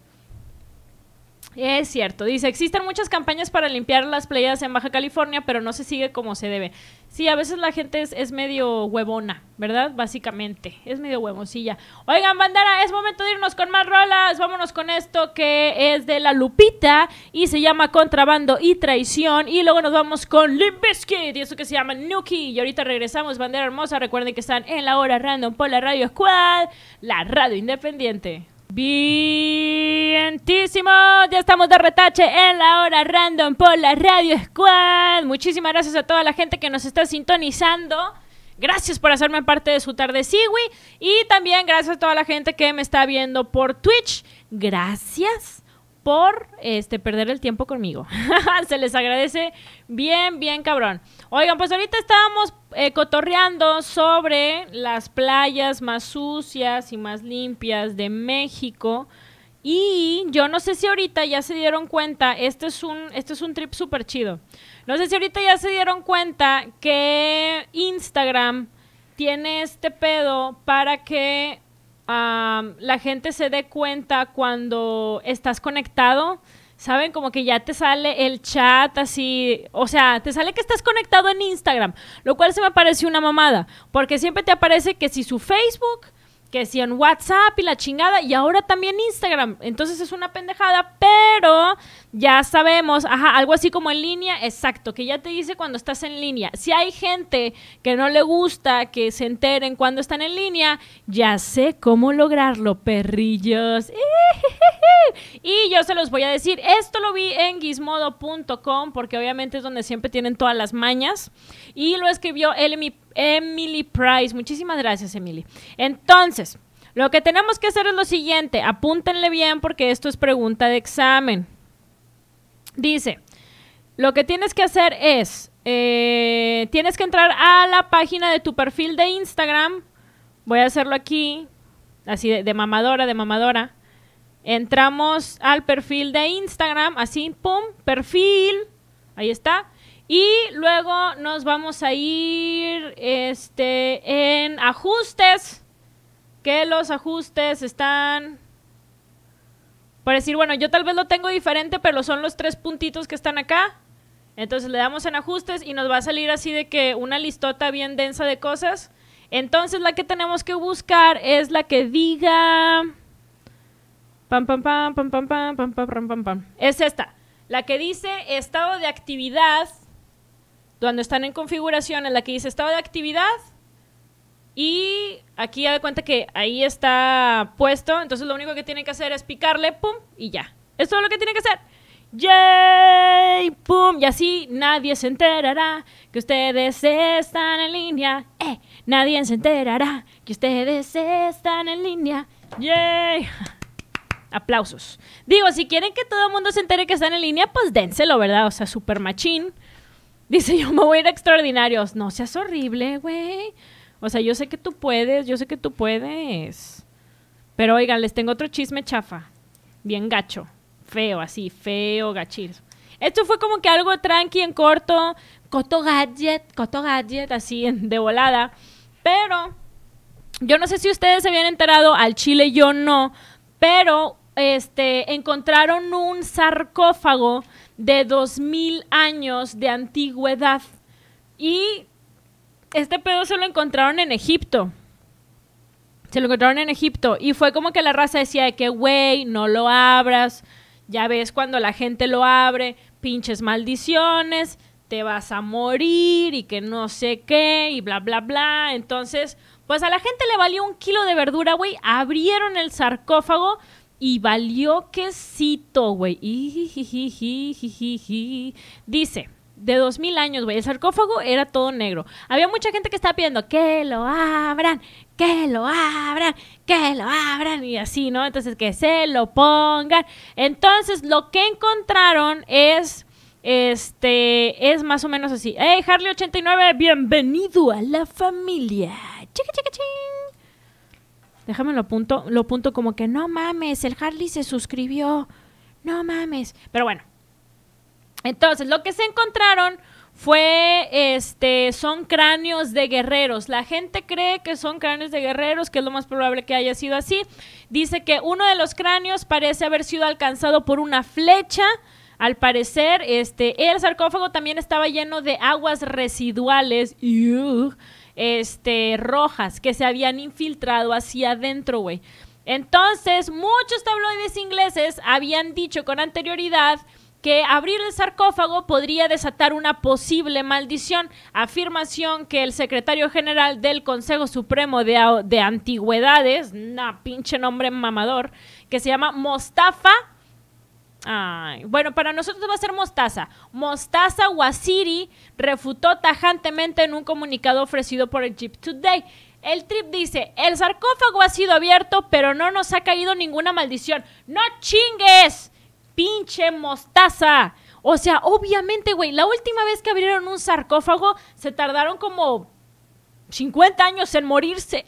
Es cierto. Dice, existen muchas campañas para limpiar las playas en Baja California, pero no se sigue como se debe. Sí, a veces la gente es, medio huevona, ¿verdad? Básicamente. Es medio huevosilla. Oigan, bandera, es momento de irnos con más rolas. Vámonos con esto que es de La Lupita y se llama Contrabando y Traición. Y luego nos vamos con Limp y eso que se llama Nuki. Y ahorita regresamos, bandera hermosa. Recuerden que están en la hora random por la Radio Squad, la radio independiente. Bientísimo, ya estamos de retache en la hora random por la Radio Squad. Muchísimas gracias a toda la gente que nos está sintonizando. Gracias por hacerme parte de su tarde Siwi. Y también gracias a toda la gente que me está viendo por Twitch. Gracias por este, perder el tiempo conmigo. Se les agradece bien, bien cabrón. Oigan, pues ahorita estábamos eh, cotorreando sobre las playas más sucias y más limpias de México. Y yo no sé si ahorita ya se dieron cuenta, este es un, este es un trip súper chido. No sé si ahorita ya se dieron cuenta que Instagram tiene este pedo para que la gente se dé cuenta cuando estás conectado. ¿saben? Como que ya te sale el chat así, o sea, te sale que estás conectado en Instagram, lo cual se me parece una mamada, porque siempre te aparece que si su Facebook, que si WhatsApp y la chingada, y ahora también Instagram. Entonces es una pendejada, pero ya sabemos, ajá, algo así como en línea, exacto, que ya te dice cuando estás en línea. Si hay gente que no le gusta que se enteren cuando están en línea, ya sé cómo lograrlo, perrillos. Y yo se los voy a decir, esto lo vi en gizmodo.com porque obviamente es donde siempre tienen todas las mañas. Y lo escribió Emily Price. Muchísimas gracias, Emily. Entonces, lo que tenemos que hacer es lo siguiente. Apúntenle bien porque esto es pregunta de examen. Dice, lo que tienes que hacer es, eh, tienes que entrar a la página de tu perfil de Instagram. Voy a hacerlo aquí, así de mamadora, de mamadora. Entramos al perfil de Instagram, así, pum, perfil, ahí está. Y luego nos vamos a ir este, en ajustes, que los ajustes están por decir, bueno, yo tal vez lo tengo diferente, pero son los tres puntitos que están acá. Entonces le damos en ajustes y nos va a salir así de que una listota bien densa de cosas. Entonces la que tenemos que buscar es la que diga... Pam, pam, pam, pam, pam, pam, pam, pam, pam, pam. Es esta, la que dice estado de actividad, cuando están en configuración, es la que dice estado de actividad. Y aquí ya de cuenta que ahí está puesto, entonces lo único que tienen que hacer es picarle, pum, y ya. Eso es lo que tienen que hacer. ¡Yay! ¡Pum! Y así nadie se enterará que ustedes están en línea. ¡Eh! Nadie se enterará que ustedes están en línea. ¡Yay! Aplausos. Digo, si quieren que todo el mundo se entere que están en línea, pues dénselo, ¿verdad? O sea, super machín. Dice, yo me voy a extraordinarios. No seas horrible, güey. O sea, yo sé que tú puedes, yo sé que tú puedes. Pero oigan, les tengo otro chisme chafa. Bien gacho. Feo, así, feo, gachir. Esto fue como que algo tranqui en corto. Coto gadget, coto gadget, así de volada. Pero yo no sé si ustedes se habían enterado, al chile yo no. Pero este, encontraron un sarcófago de 2000 años de antigüedad. Y este pedo se lo encontraron en Egipto. Se lo encontraron en Egipto. Y fue como que la raza decía de que, güey, no lo abras. Ya ves cuando la gente lo abre, pinches maldiciones, te vas a morir y que no sé qué y bla, bla, bla. Entonces, pues a la gente le valió un kilo de verdura, güey. Abrieron el sarcófago, y valió quesito, güey. Dice, de 2000 años, güey. El sarcófago era todo negro. Había mucha gente que estaba pidiendo que lo abran, que lo abran, que lo abran y así, ¿no? Entonces, que se lo pongan. Entonces, lo que encontraron es... Este es más o menos así. Hey, Harley89, bienvenido a la familia. Chica, chica, ching déjame lo apunto, lo punto como que no mames, el Harley se suscribió, no mames. Pero bueno, entonces lo que se encontraron fue, este, son cráneos de guerreros. La gente cree que son cráneos de guerreros, que es lo más probable que haya sido así. Dice que uno de los cráneos parece haber sido alcanzado por una flecha. Al parecer, este, el sarcófago también estaba lleno de aguas residuales. y este, rojas que se habían infiltrado hacia adentro, güey. Entonces, muchos tabloides ingleses habían dicho con anterioridad que abrir el sarcófago podría desatar una posible maldición, afirmación que el secretario general del Consejo Supremo de, de Antigüedades, na pinche nombre mamador, que se llama Mostafa Ay, bueno, para nosotros va a ser Mostaza. Mostaza Wasiri refutó tajantemente en un comunicado ofrecido por el Jeep Today. El trip dice, el sarcófago ha sido abierto, pero no nos ha caído ninguna maldición. ¡No chingues! ¡Pinche mostaza! O sea, obviamente, güey, la última vez que abrieron un sarcófago se tardaron como 50 años en morirse.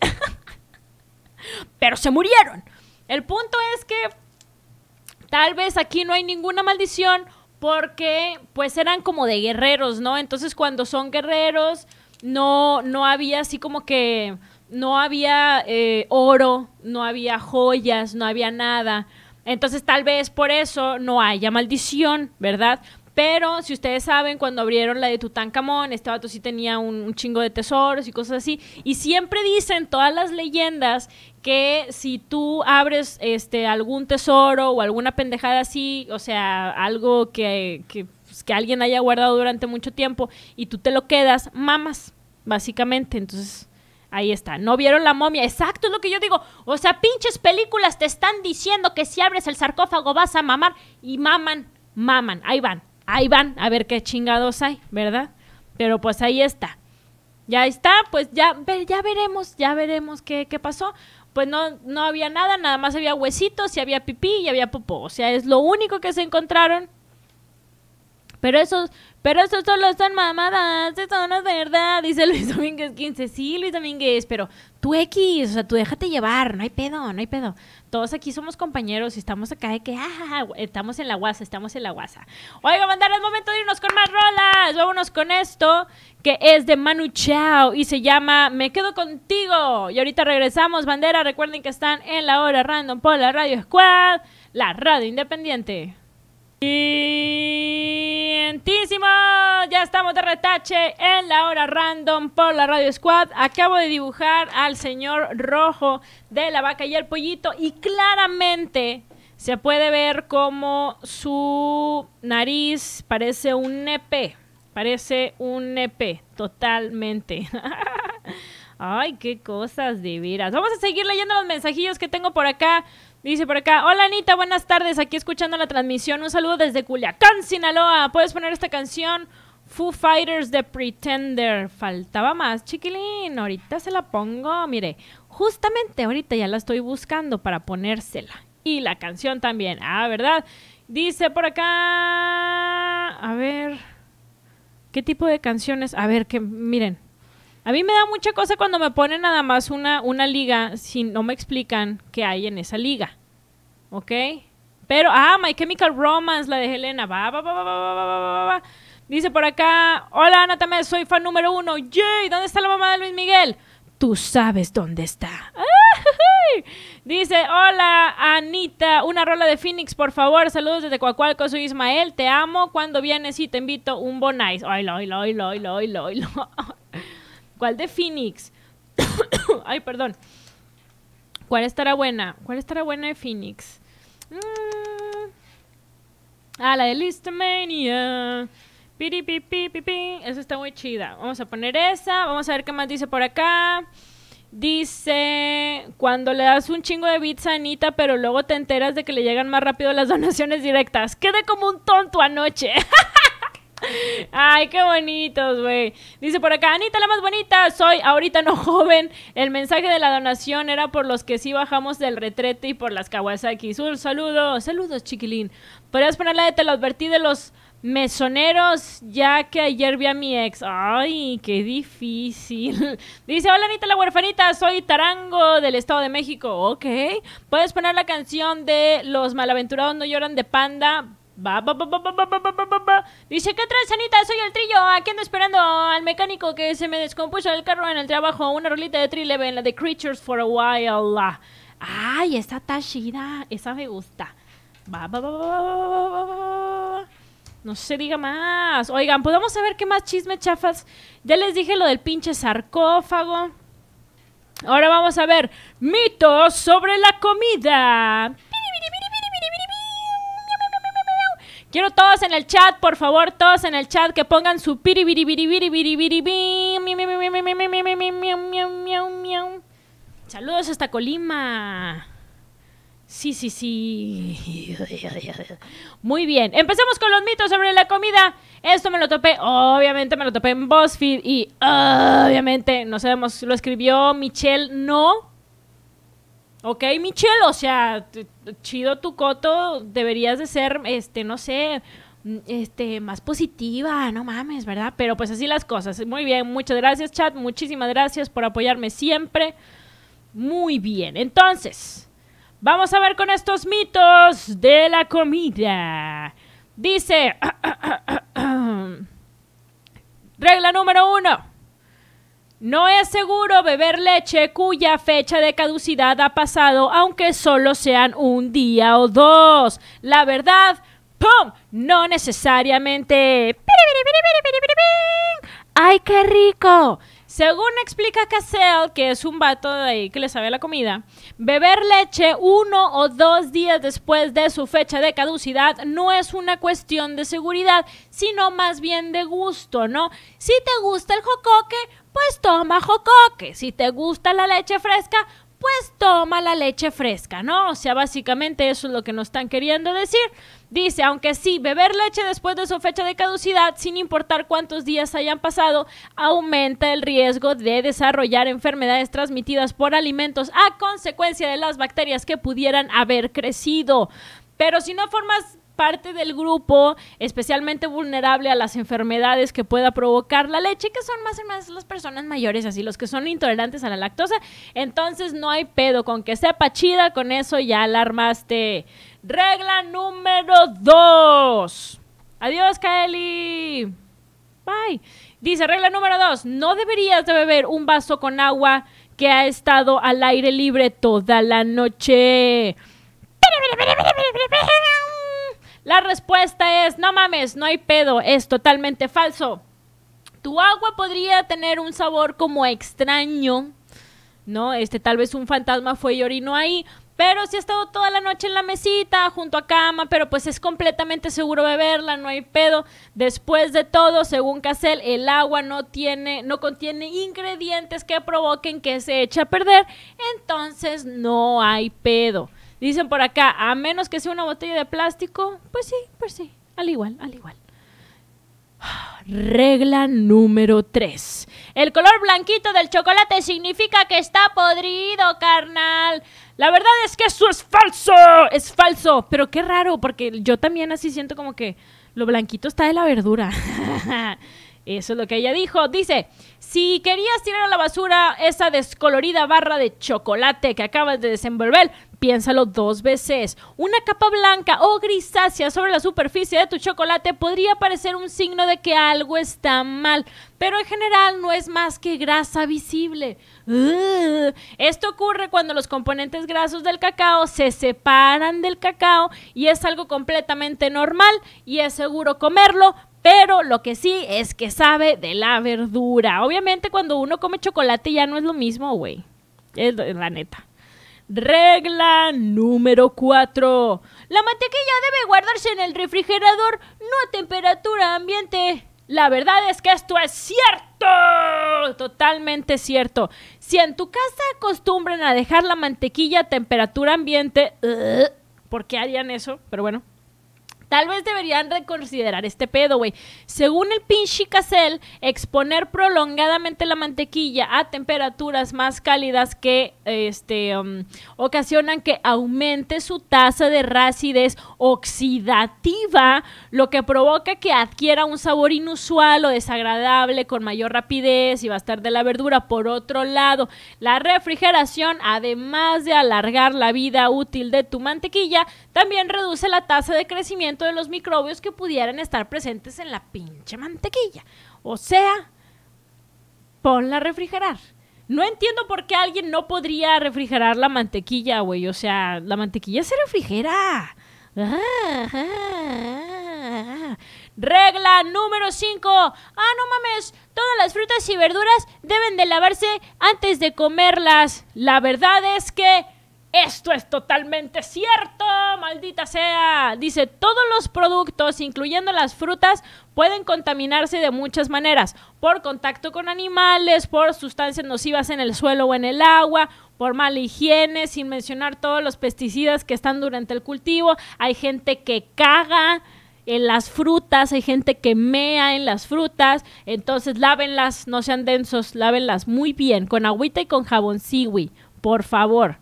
pero se murieron. El punto es que Tal vez aquí no hay ninguna maldición porque pues eran como de guerreros, ¿no? Entonces cuando son guerreros no, no había así como que, no había eh, oro, no había joyas, no había nada. Entonces tal vez por eso no haya maldición, ¿verdad? Pero si ustedes saben, cuando abrieron la de Tutankamón, este vato sí tenía un, chingo de tesoros y cosas así. Y siempre dicen todas las leyendas que si tú abres este algún tesoro o alguna pendejada así, o sea, algo que, que, pues, que alguien haya guardado durante mucho tiempo y tú te lo quedas, mamas, básicamente. Entonces, Ahí está. No vieron la momia. Exacto, es lo que yo digo. O sea, pinches películas te están diciendo que si abres el sarcófago vas a mamar. Y maman, maman. Ahí van. Ahí van. A ver qué chingados hay, ¿verdad? Pero pues ahí está. Ya está. Pues ya, ya veremos. Ya veremos qué, qué pasó pues no, no había nada, nada más había huesitos y había pipí y había popó. O sea, es lo único que se encontraron. Pero esos, pero esos solo están mamadas, eso no es verdad, dice Luis Domínguez 15. Sí, Luis Domínguez, pero tú X, o sea, tú déjate llevar, no hay pedo, no hay pedo todos aquí somos compañeros y estamos acá de que, ah, estamos en la guasa, estamos en la guasa. Oiga, bandera, es momento de irnos con más rolas. Vámonos con esto, que es de Manu Chao y se llama Me Quedo Contigo. Y ahorita regresamos, bandera. Recuerden que están en la hora random por la Radio Squad, la radio independiente. Y... Excelentísimo, ya estamos de retache en la hora random por la Radio Squad. Acabo de dibujar al señor rojo de la vaca y el pollito y claramente se puede ver como su nariz parece un nepe, parece un nepe totalmente. Ay, qué cosas de Vamos a seguir leyendo los mensajillos que tengo por acá. Dice por acá, hola Anita, buenas tardes, aquí escuchando la transmisión, un saludo desde Culiacán, Sinaloa. ¿Puedes poner esta canción? Foo Fighters The Pretender. Faltaba más, chiquilín, ahorita se la pongo, mire, justamente ahorita ya la estoy buscando para ponérsela. Y la canción también, ah, ¿verdad? Dice por acá, a ver, ¿qué tipo de canciones? A ver, que miren, a mí me da mucha cosa cuando me ponen nada más una, una liga si no me explican qué hay en esa liga. ¿Ok? Pero, ah, My Chemical Romance, la de Helena. Va, va, va, va, va, va, va, va. Dice por acá, hola Ana soy fan número uno. Yay, ¿dónde está la mamá de Luis Miguel? Tú sabes dónde está. Dice, hola Anita, una rola de Phoenix, por favor. Saludos desde Coacualco, soy Ismael. Te amo. Cuando vienes y te invito un bon ice. lo lo lo lo lo lo ¿Cuál de Phoenix? Ay, perdón. ¿Cuál estará buena? ¿Cuál estará buena de Phoenix? Mm, ah, la de Listomania. Piri, pi, pi, pi, Esa está muy chida. Vamos a poner esa. Vamos a ver qué más dice por acá. Dice, cuando le das un chingo de bits a Anita, pero luego te enteras de que le llegan más rápido las donaciones directas. Quedé como un tonto anoche. Ay, qué bonitos, güey. Dice por acá, Anita, la más bonita, soy ahorita no joven. El mensaje de la donación era por los que sí bajamos del retrete y por las Kawasaki. Un saludo, saludos, chiquilín. Podrías la de te lo advertí de los mesoneros, ya que ayer vi a mi ex. Ay, qué difícil. Dice, hola Anita la huerfanita, soy Tarango del Estado de México. Ok. Puedes poner la canción de Los malaventurados no lloran de panda Va, va, va, Dice, ¿qué transanita? Soy el trillo. Aquí ando esperando al mecánico que se me descompuso el carro en el trabajo. Una rolita de Trilleven, la de Creatures for a While. Ay, esta está chida. Esa me gusta. No se diga más. Oigan, podemos saber qué más chisme chafas. Ya les dije lo del pinche sarcófago. Ahora vamos a ver mitos sobre la comida. Quiero todos en el chat, por favor, todos en el chat que pongan su Saludos hasta Colima. Sí, sí, sí. Muy bien. Empecemos con los mitos sobre la comida. Esto me lo topé, obviamente me lo topé en BuzzFeed y obviamente no sabemos, lo escribió Michelle No Ok, Michelle, o sea, chido tu coto, deberías de ser, este, no sé, mm, este, más positiva, no mames, ¿verdad? Pero pues así las cosas. Muy bien, muchas gracias, chat, muchísimas gracias por apoyarme siempre. Muy bien, entonces, vamos a ver con estos mitos de la comida. Dice, regla número uno. No es seguro beber leche cuya fecha de caducidad ha pasado, aunque solo sean un día o dos. La verdad, ¡pum! No necesariamente. ¡Ay, qué rico! Según explica Cassell, que es un vato de ahí que le sabe la comida, beber leche uno o dos días después de su fecha de caducidad no es una cuestión de seguridad, sino más bien de gusto, ¿no? Si te gusta el jocoque, pues toma jocoque. Si te gusta la leche fresca, pues toma la leche fresca, ¿no? O sea, básicamente eso es lo que nos están queriendo decir. Dice, aunque sí, beber leche después de su fecha de caducidad, sin importar cuántos días hayan pasado, aumenta el riesgo de desarrollar enfermedades transmitidas por alimentos a consecuencia de las bacterias que pudieran haber crecido. Pero si no formas parte del grupo especialmente vulnerable a las enfermedades que pueda provocar la leche, que son más o menos las personas mayores, así los que son intolerantes a la lactosa. Entonces no hay pedo, con que sea pachida, con eso ya alarmaste Regla número dos. Adiós, Kaeli. Bye. Dice, regla número dos, no deberías de beber un vaso con agua que ha estado al aire libre toda la noche. La respuesta es, no mames, no hay pedo, es totalmente falso. Tu agua podría tener un sabor como extraño, ¿no? Este, tal vez un fantasma fue y orinó ahí, pero si ha estado toda la noche en la mesita, junto a cama, pero pues es completamente seguro beberla, no hay pedo. Después de todo, según Cassell, el agua no tiene, no contiene ingredientes que provoquen que se eche a perder, entonces no hay pedo. Dicen por acá, a menos que sea una botella de plástico, pues sí, pues sí, al igual, al igual. Regla número 3. El color blanquito del chocolate significa que está podrido, carnal. La verdad es que eso es falso. Es falso. Pero qué raro, porque yo también así siento como que lo blanquito está de la verdura. Eso es lo que ella dijo. Dice, si querías tirar a la basura esa descolorida barra de chocolate que acabas de desenvolver, piénsalo dos veces. Una capa blanca o grisácea sobre la superficie de tu chocolate podría parecer un signo de que algo está mal, pero en general no es más que grasa visible. esto ocurre cuando los componentes grasos del cacao se separan del cacao y es algo completamente normal y es seguro comerlo, pero lo que sí es que sabe de la verdura. Obviamente cuando uno come chocolate ya no es lo mismo, güey. Es la neta. Regla número 4. La mantequilla debe guardarse en el refrigerador, no a temperatura ambiente. La verdad es que esto es cierto. Totalmente cierto. Si en tu casa acostumbran a dejar la mantequilla a temperatura ambiente... ¿Por qué harían eso? Pero bueno, Tal vez deberían reconsiderar este pedo, güey. Según el pinche Casel, exponer prolongadamente la mantequilla a temperaturas más cálidas que este, um, ocasionan que aumente su tasa de racidez oxidativa, lo que provoca que adquiera un sabor inusual o desagradable con mayor rapidez y estar de la verdura. Por otro lado, la refrigeración, además de alargar la vida útil de tu mantequilla, también reduce la tasa de crecimiento de los microbios que pudieran estar presentes en la pinche mantequilla. O sea, ponla a refrigerar. No entiendo por qué alguien no podría refrigerar la mantequilla, güey. O sea, la mantequilla se refrigera. Regla número 5. Ah, no mames. Todas las frutas y verduras deben de lavarse antes de comerlas. La verdad es que esto es totalmente cierto, maldita sea. Dice, todos los productos, incluyendo las frutas, pueden contaminarse de muchas maneras. Por contacto con animales, por sustancias nocivas en el suelo o en el agua, por mala higiene, sin mencionar todos los pesticidas que están durante el cultivo. Hay gente que caga en las frutas, hay gente que mea en las frutas, entonces lávenlas, no sean densos, lávenlas muy bien, con agüita y con jabón siwi, por favor.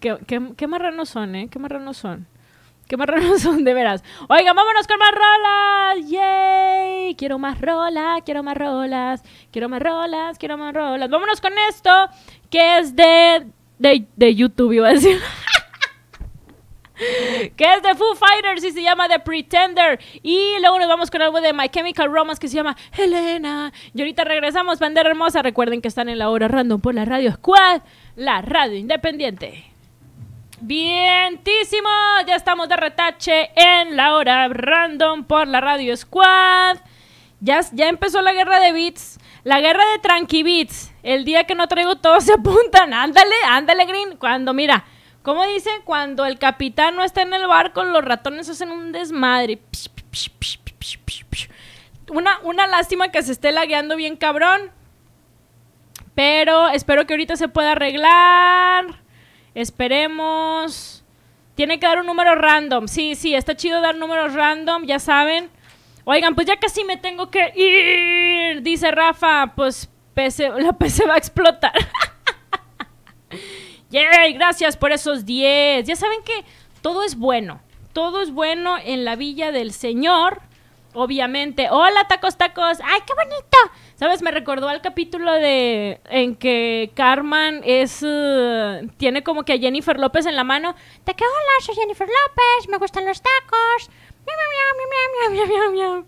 ¿Qué, qué, marranos son, eh? ¿Qué marranos son? ¿Qué marranos son de veras? Oigan, vámonos con más rolas. ¡Yay! Quiero más rolas, quiero más rolas, quiero más rolas, quiero más rolas. Vámonos con esto, que es de, de, YouTube, iba a decir. que es de Foo Fighters y se llama The Pretender. Y luego nos vamos con algo de My Chemical Romance que se llama Helena. Y ahorita regresamos, bandera hermosa. Recuerden que están en la hora random por la radio Squad, la radio independiente. Vientísimo, ya estamos de retache en la hora random por la Radio Squad. Ya, ya empezó la guerra de beats, la guerra de tranqui beats. El día que no traigo todos se apuntan. Ándale, ándale, Green. Cuando, mira, ¿cómo dice? Cuando el capitán no está en el barco, los ratones hacen un desmadre. una, una lástima que se esté lagueando bien cabrón. Pero espero que ahorita se pueda arreglar. Esperemos. Tiene que dar un número random. Sí, sí, está chido dar números random, ya saben. Oigan, pues ya casi me tengo que ir, dice Rafa. Pues la PC va a explotar. Yay, gracias por esos 10. Ya saben que todo es bueno. Todo es bueno en la villa del Señor. Obviamente. Hola, tacos, tacos. ¡Ay, qué bonito! ¿Sabes? Me recordó al capítulo de en que Carmen es eh, tiene como que a Jennifer López en la mano. De que hola, soy Jennifer López, me gustan los tacos. Miau, miau,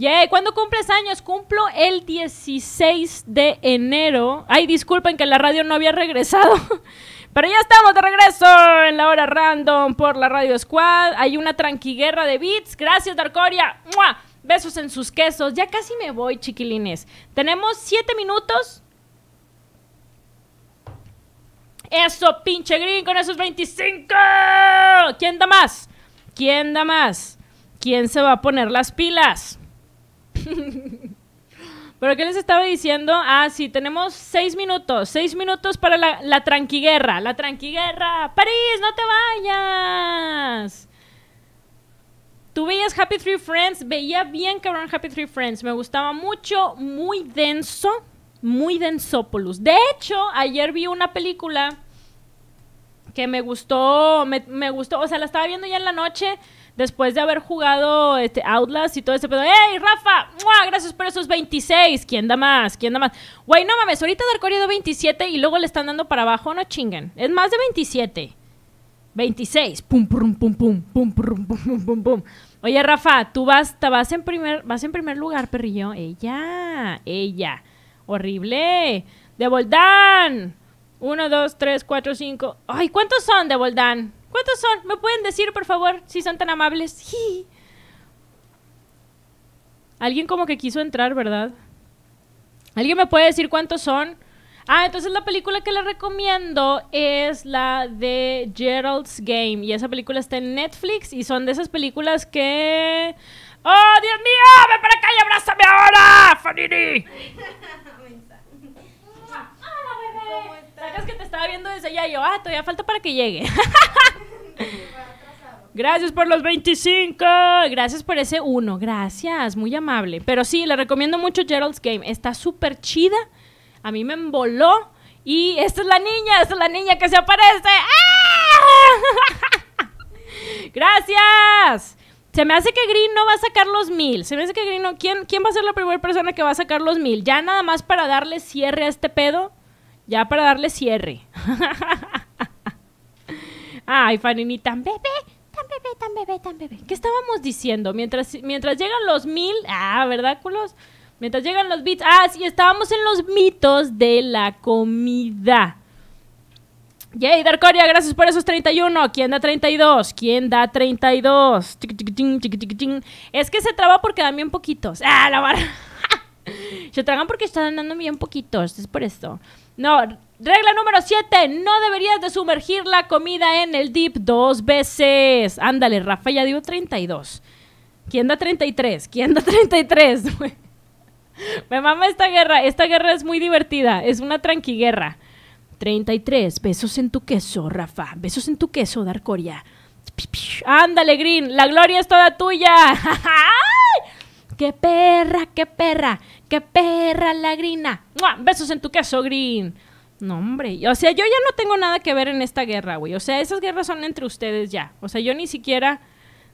miau, ¿cuándo cumples años? Cumplo el 16 de enero. Ay, disculpen que la radio no había regresado. Pero ya estamos de regreso en la hora random por la Radio Squad. Hay una tranquiguerra de beats. Gracias, Darkoria. ¡Mua! besos en sus quesos. Ya casi me voy, chiquilines. Tenemos siete minutos. Eso, pinche green, con esos 25. ¿Quién da más? ¿Quién da más? ¿Quién se va a poner las pilas? ¿Pero qué les estaba diciendo? Ah, sí, tenemos seis minutos. Seis minutos para la tranquiguerra. La tranquiguerra. París, no te vayas. Tú veías Happy Three Friends, veía bien cabrón Happy Three Friends, me gustaba mucho, muy denso, muy densópolis. De hecho, ayer vi una película que me gustó, me, gustó, o sea, la estaba viendo ya en la noche después de haber jugado este, Outlast y todo ese pedo. ¡Ey, Rafa! ¡Mua! Gracias por esos 26. ¿Quién da más? ¿Quién da más? Güey, no mames, ahorita Dark corrido 27 y luego le están dando para abajo, no chinguen. Es más de 27. 26. Pum, pum, pum, pum, pum, pum, pum, pum, pum, Oye, Rafa, tú vas, te vas en primer, vas en primer lugar, perrillo. Ella, ella. Horrible. De Boldán. 1, 2, 3, 4, 5. Ay, ¿cuántos son de Boldán? ¿Cuántos son? ¿Me pueden decir, por favor, si son tan amables? Alguien como que quiso entrar, ¿verdad? ¿Alguien me puede decir cuántos son? Ah, entonces la película que les recomiendo es la de Gerald's Game. Y esa película está en Netflix y son de esas películas que. ¡Oh, Dios mío! ¡Ven para acá y abrázame ahora! ¡Fanini! ¡Hola, bebé! que te estaba viendo desde allá y yo, ah, todavía falta para que llegue. Gracias por los 25. Gracias por ese uno. Gracias, muy amable. Pero sí, le recomiendo mucho Gerald's Game. Está súper chida a mí me emboló y esta es la niña, esta es la niña que se aparece. ¡Ah! Gracias. Se me hace que Green no va a sacar los mil. Se me hace que Green no. ¿Quién, va a ser la primera persona que va a sacar los mil? Ya nada más para darle cierre a este pedo. Ya para darle cierre. Ay, Fanini, tan bebé, tan bebé, tan bebé, tan bebé. ¿Qué estábamos diciendo? Mientras, mientras llegan los mil. Ah, ¿verdad, culos? Mientras llegan los beats. Ah, sí, estábamos en los mitos de la comida. Yay, Darkoria, gracias por esos 31. ¿Quién da 32? ¿Quién da 32? Es que se traba porque dan bien poquitos. Ah, la barra. se tragan porque están dando bien poquitos. Es por esto. No, regla número 7. No deberías de sumergir la comida en el dip dos veces. Ándale, Rafa ya dio 32. ¿Quién da 33? ¿Quién da 33? Me mama esta guerra. Esta guerra es muy divertida. Es una tranquiguerra. 33. Besos en tu queso, Rafa. Besos en tu queso, Darkoria. Ándale, Green. La gloria es toda tuya. ¡Qué perra, qué perra! ¡Qué perra, la Grina! Besos en tu queso, Green. No, hombre. O sea, yo ya no tengo nada que ver en esta guerra, güey. O sea, esas guerras son entre ustedes ya. O sea, yo ni siquiera.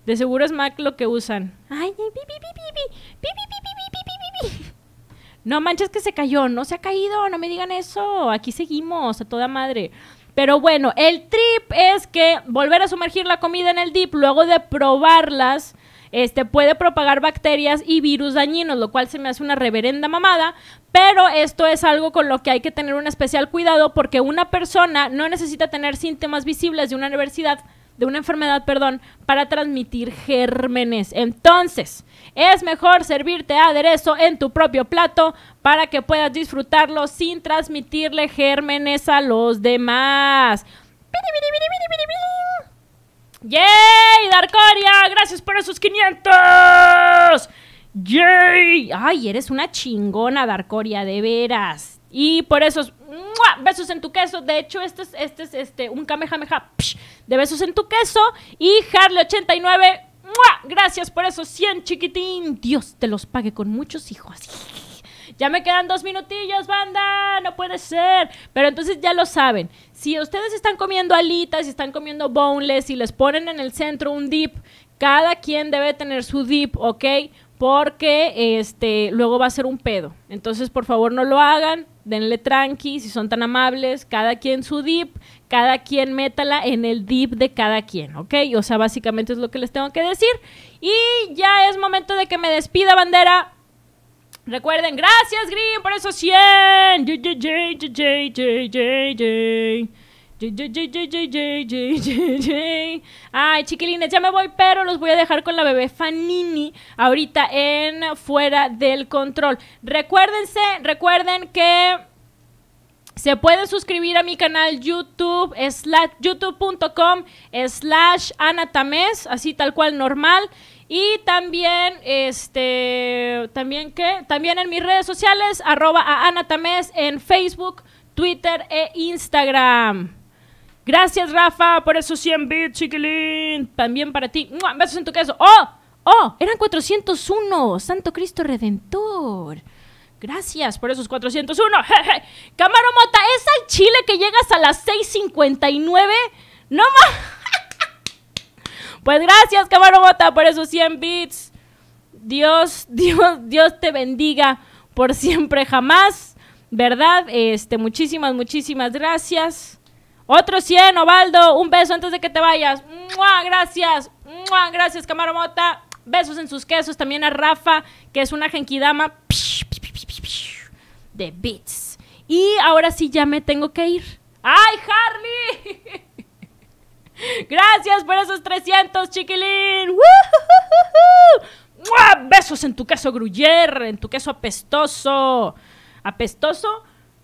De seguro es Mac lo que usan. Ay, bi, bi, bi, no manches que se cayó, no se ha caído, no me digan eso, aquí seguimos a toda madre. Pero bueno, el trip es que volver a sumergir la comida en el dip luego de probarlas este, puede propagar bacterias y virus dañinos, lo cual se me hace una reverenda mamada, pero esto es algo con lo que hay que tener un especial cuidado porque una persona no necesita tener síntomas visibles de una universidad de una enfermedad, perdón, para transmitir gérmenes. Entonces, es mejor servirte aderezo en tu propio plato para que puedas disfrutarlo sin transmitirle gérmenes a los demás. ¡Yay! Darkoria, gracias por esos 500. ¡Yay! Ay, eres una chingona, Darkoria, de veras. Y por esos ¡Mua! besos en tu queso. De hecho, este es, este es este, un kamehameha de besos en tu queso. Y Harley89, gracias por eso. 100, chiquitín. Dios te los pague con muchos hijos. Ya me quedan dos minutillos, banda. No puede ser. Pero entonces ya lo saben. Si ustedes están comiendo alitas, están comiendo boneless, y les ponen en el centro un dip, cada quien debe tener su dip, ¿ok? porque este, luego va a ser un pedo. Entonces, por favor, no lo hagan, denle tranqui, si son tan amables, cada quien su dip, cada quien métala en el dip de cada quien, ¿ok? O sea, básicamente es lo que les tengo que decir. Y ya es momento de que me despida, bandera. Recuerden, gracias Green por esos 100. Ay, chiquilines, ya me voy, pero los voy a dejar con la bebé Fanini ahorita en Fuera del Control. Recuérdense, recuerden que se pueden suscribir a mi canal YouTube, youtube.com slash anatames, así tal cual normal. Y también, este, también ¿qué? también en mis redes sociales, arroba a Anatames en Facebook, Twitter e Instagram. Gracias, Rafa, por esos 100 bits, chiquilín. También para ti. Besos en tu queso. ¡Oh! ¡Oh! Eran 401. Santo Cristo Redentor. Gracias por esos 401. Camaro Mota, ¿es al Chile que llegas a las 6.59? No más. Pues gracias, Camaro Mota, por esos 100 bits. Dios, Dios, Dios te bendiga por siempre, jamás. ¿Verdad? Este, muchísimas, muchísimas gracias. Otro 100, Ovaldo. Un beso antes de que te vayas. ¡Mua! Gracias. ¡Mua! Gracias, Camaromota. Besos en sus quesos. También a Rafa, que es una genkidama de beats. Y ahora sí ya me tengo que ir. ¡Ay, Harley! Gracias por esos 300, chiquilín. Besos en tu queso gruyer, en tu queso apestoso. ¿Apestoso?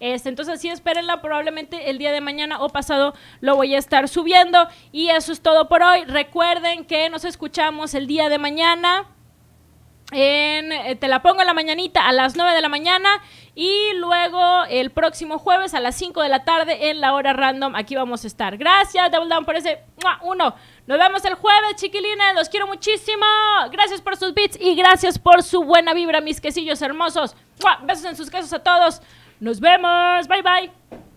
Este, entonces sí, espérenla probablemente el día de mañana o pasado lo voy a estar subiendo. Y eso es todo por hoy. Recuerden que nos escuchamos el día de mañana. Eh, te la pongo en la mañanita a las 9 de la mañana y luego el próximo jueves a las 5 de la tarde en la hora random. Aquí vamos a estar. Gracias, Double Down, por ese uno. Nos vemos el jueves, chiquilines. Los quiero muchísimo. Gracias por sus beats y gracias por su buena vibra, mis quesillos hermosos. Besos en sus quesos a todos. Nos vemos. Bye bye.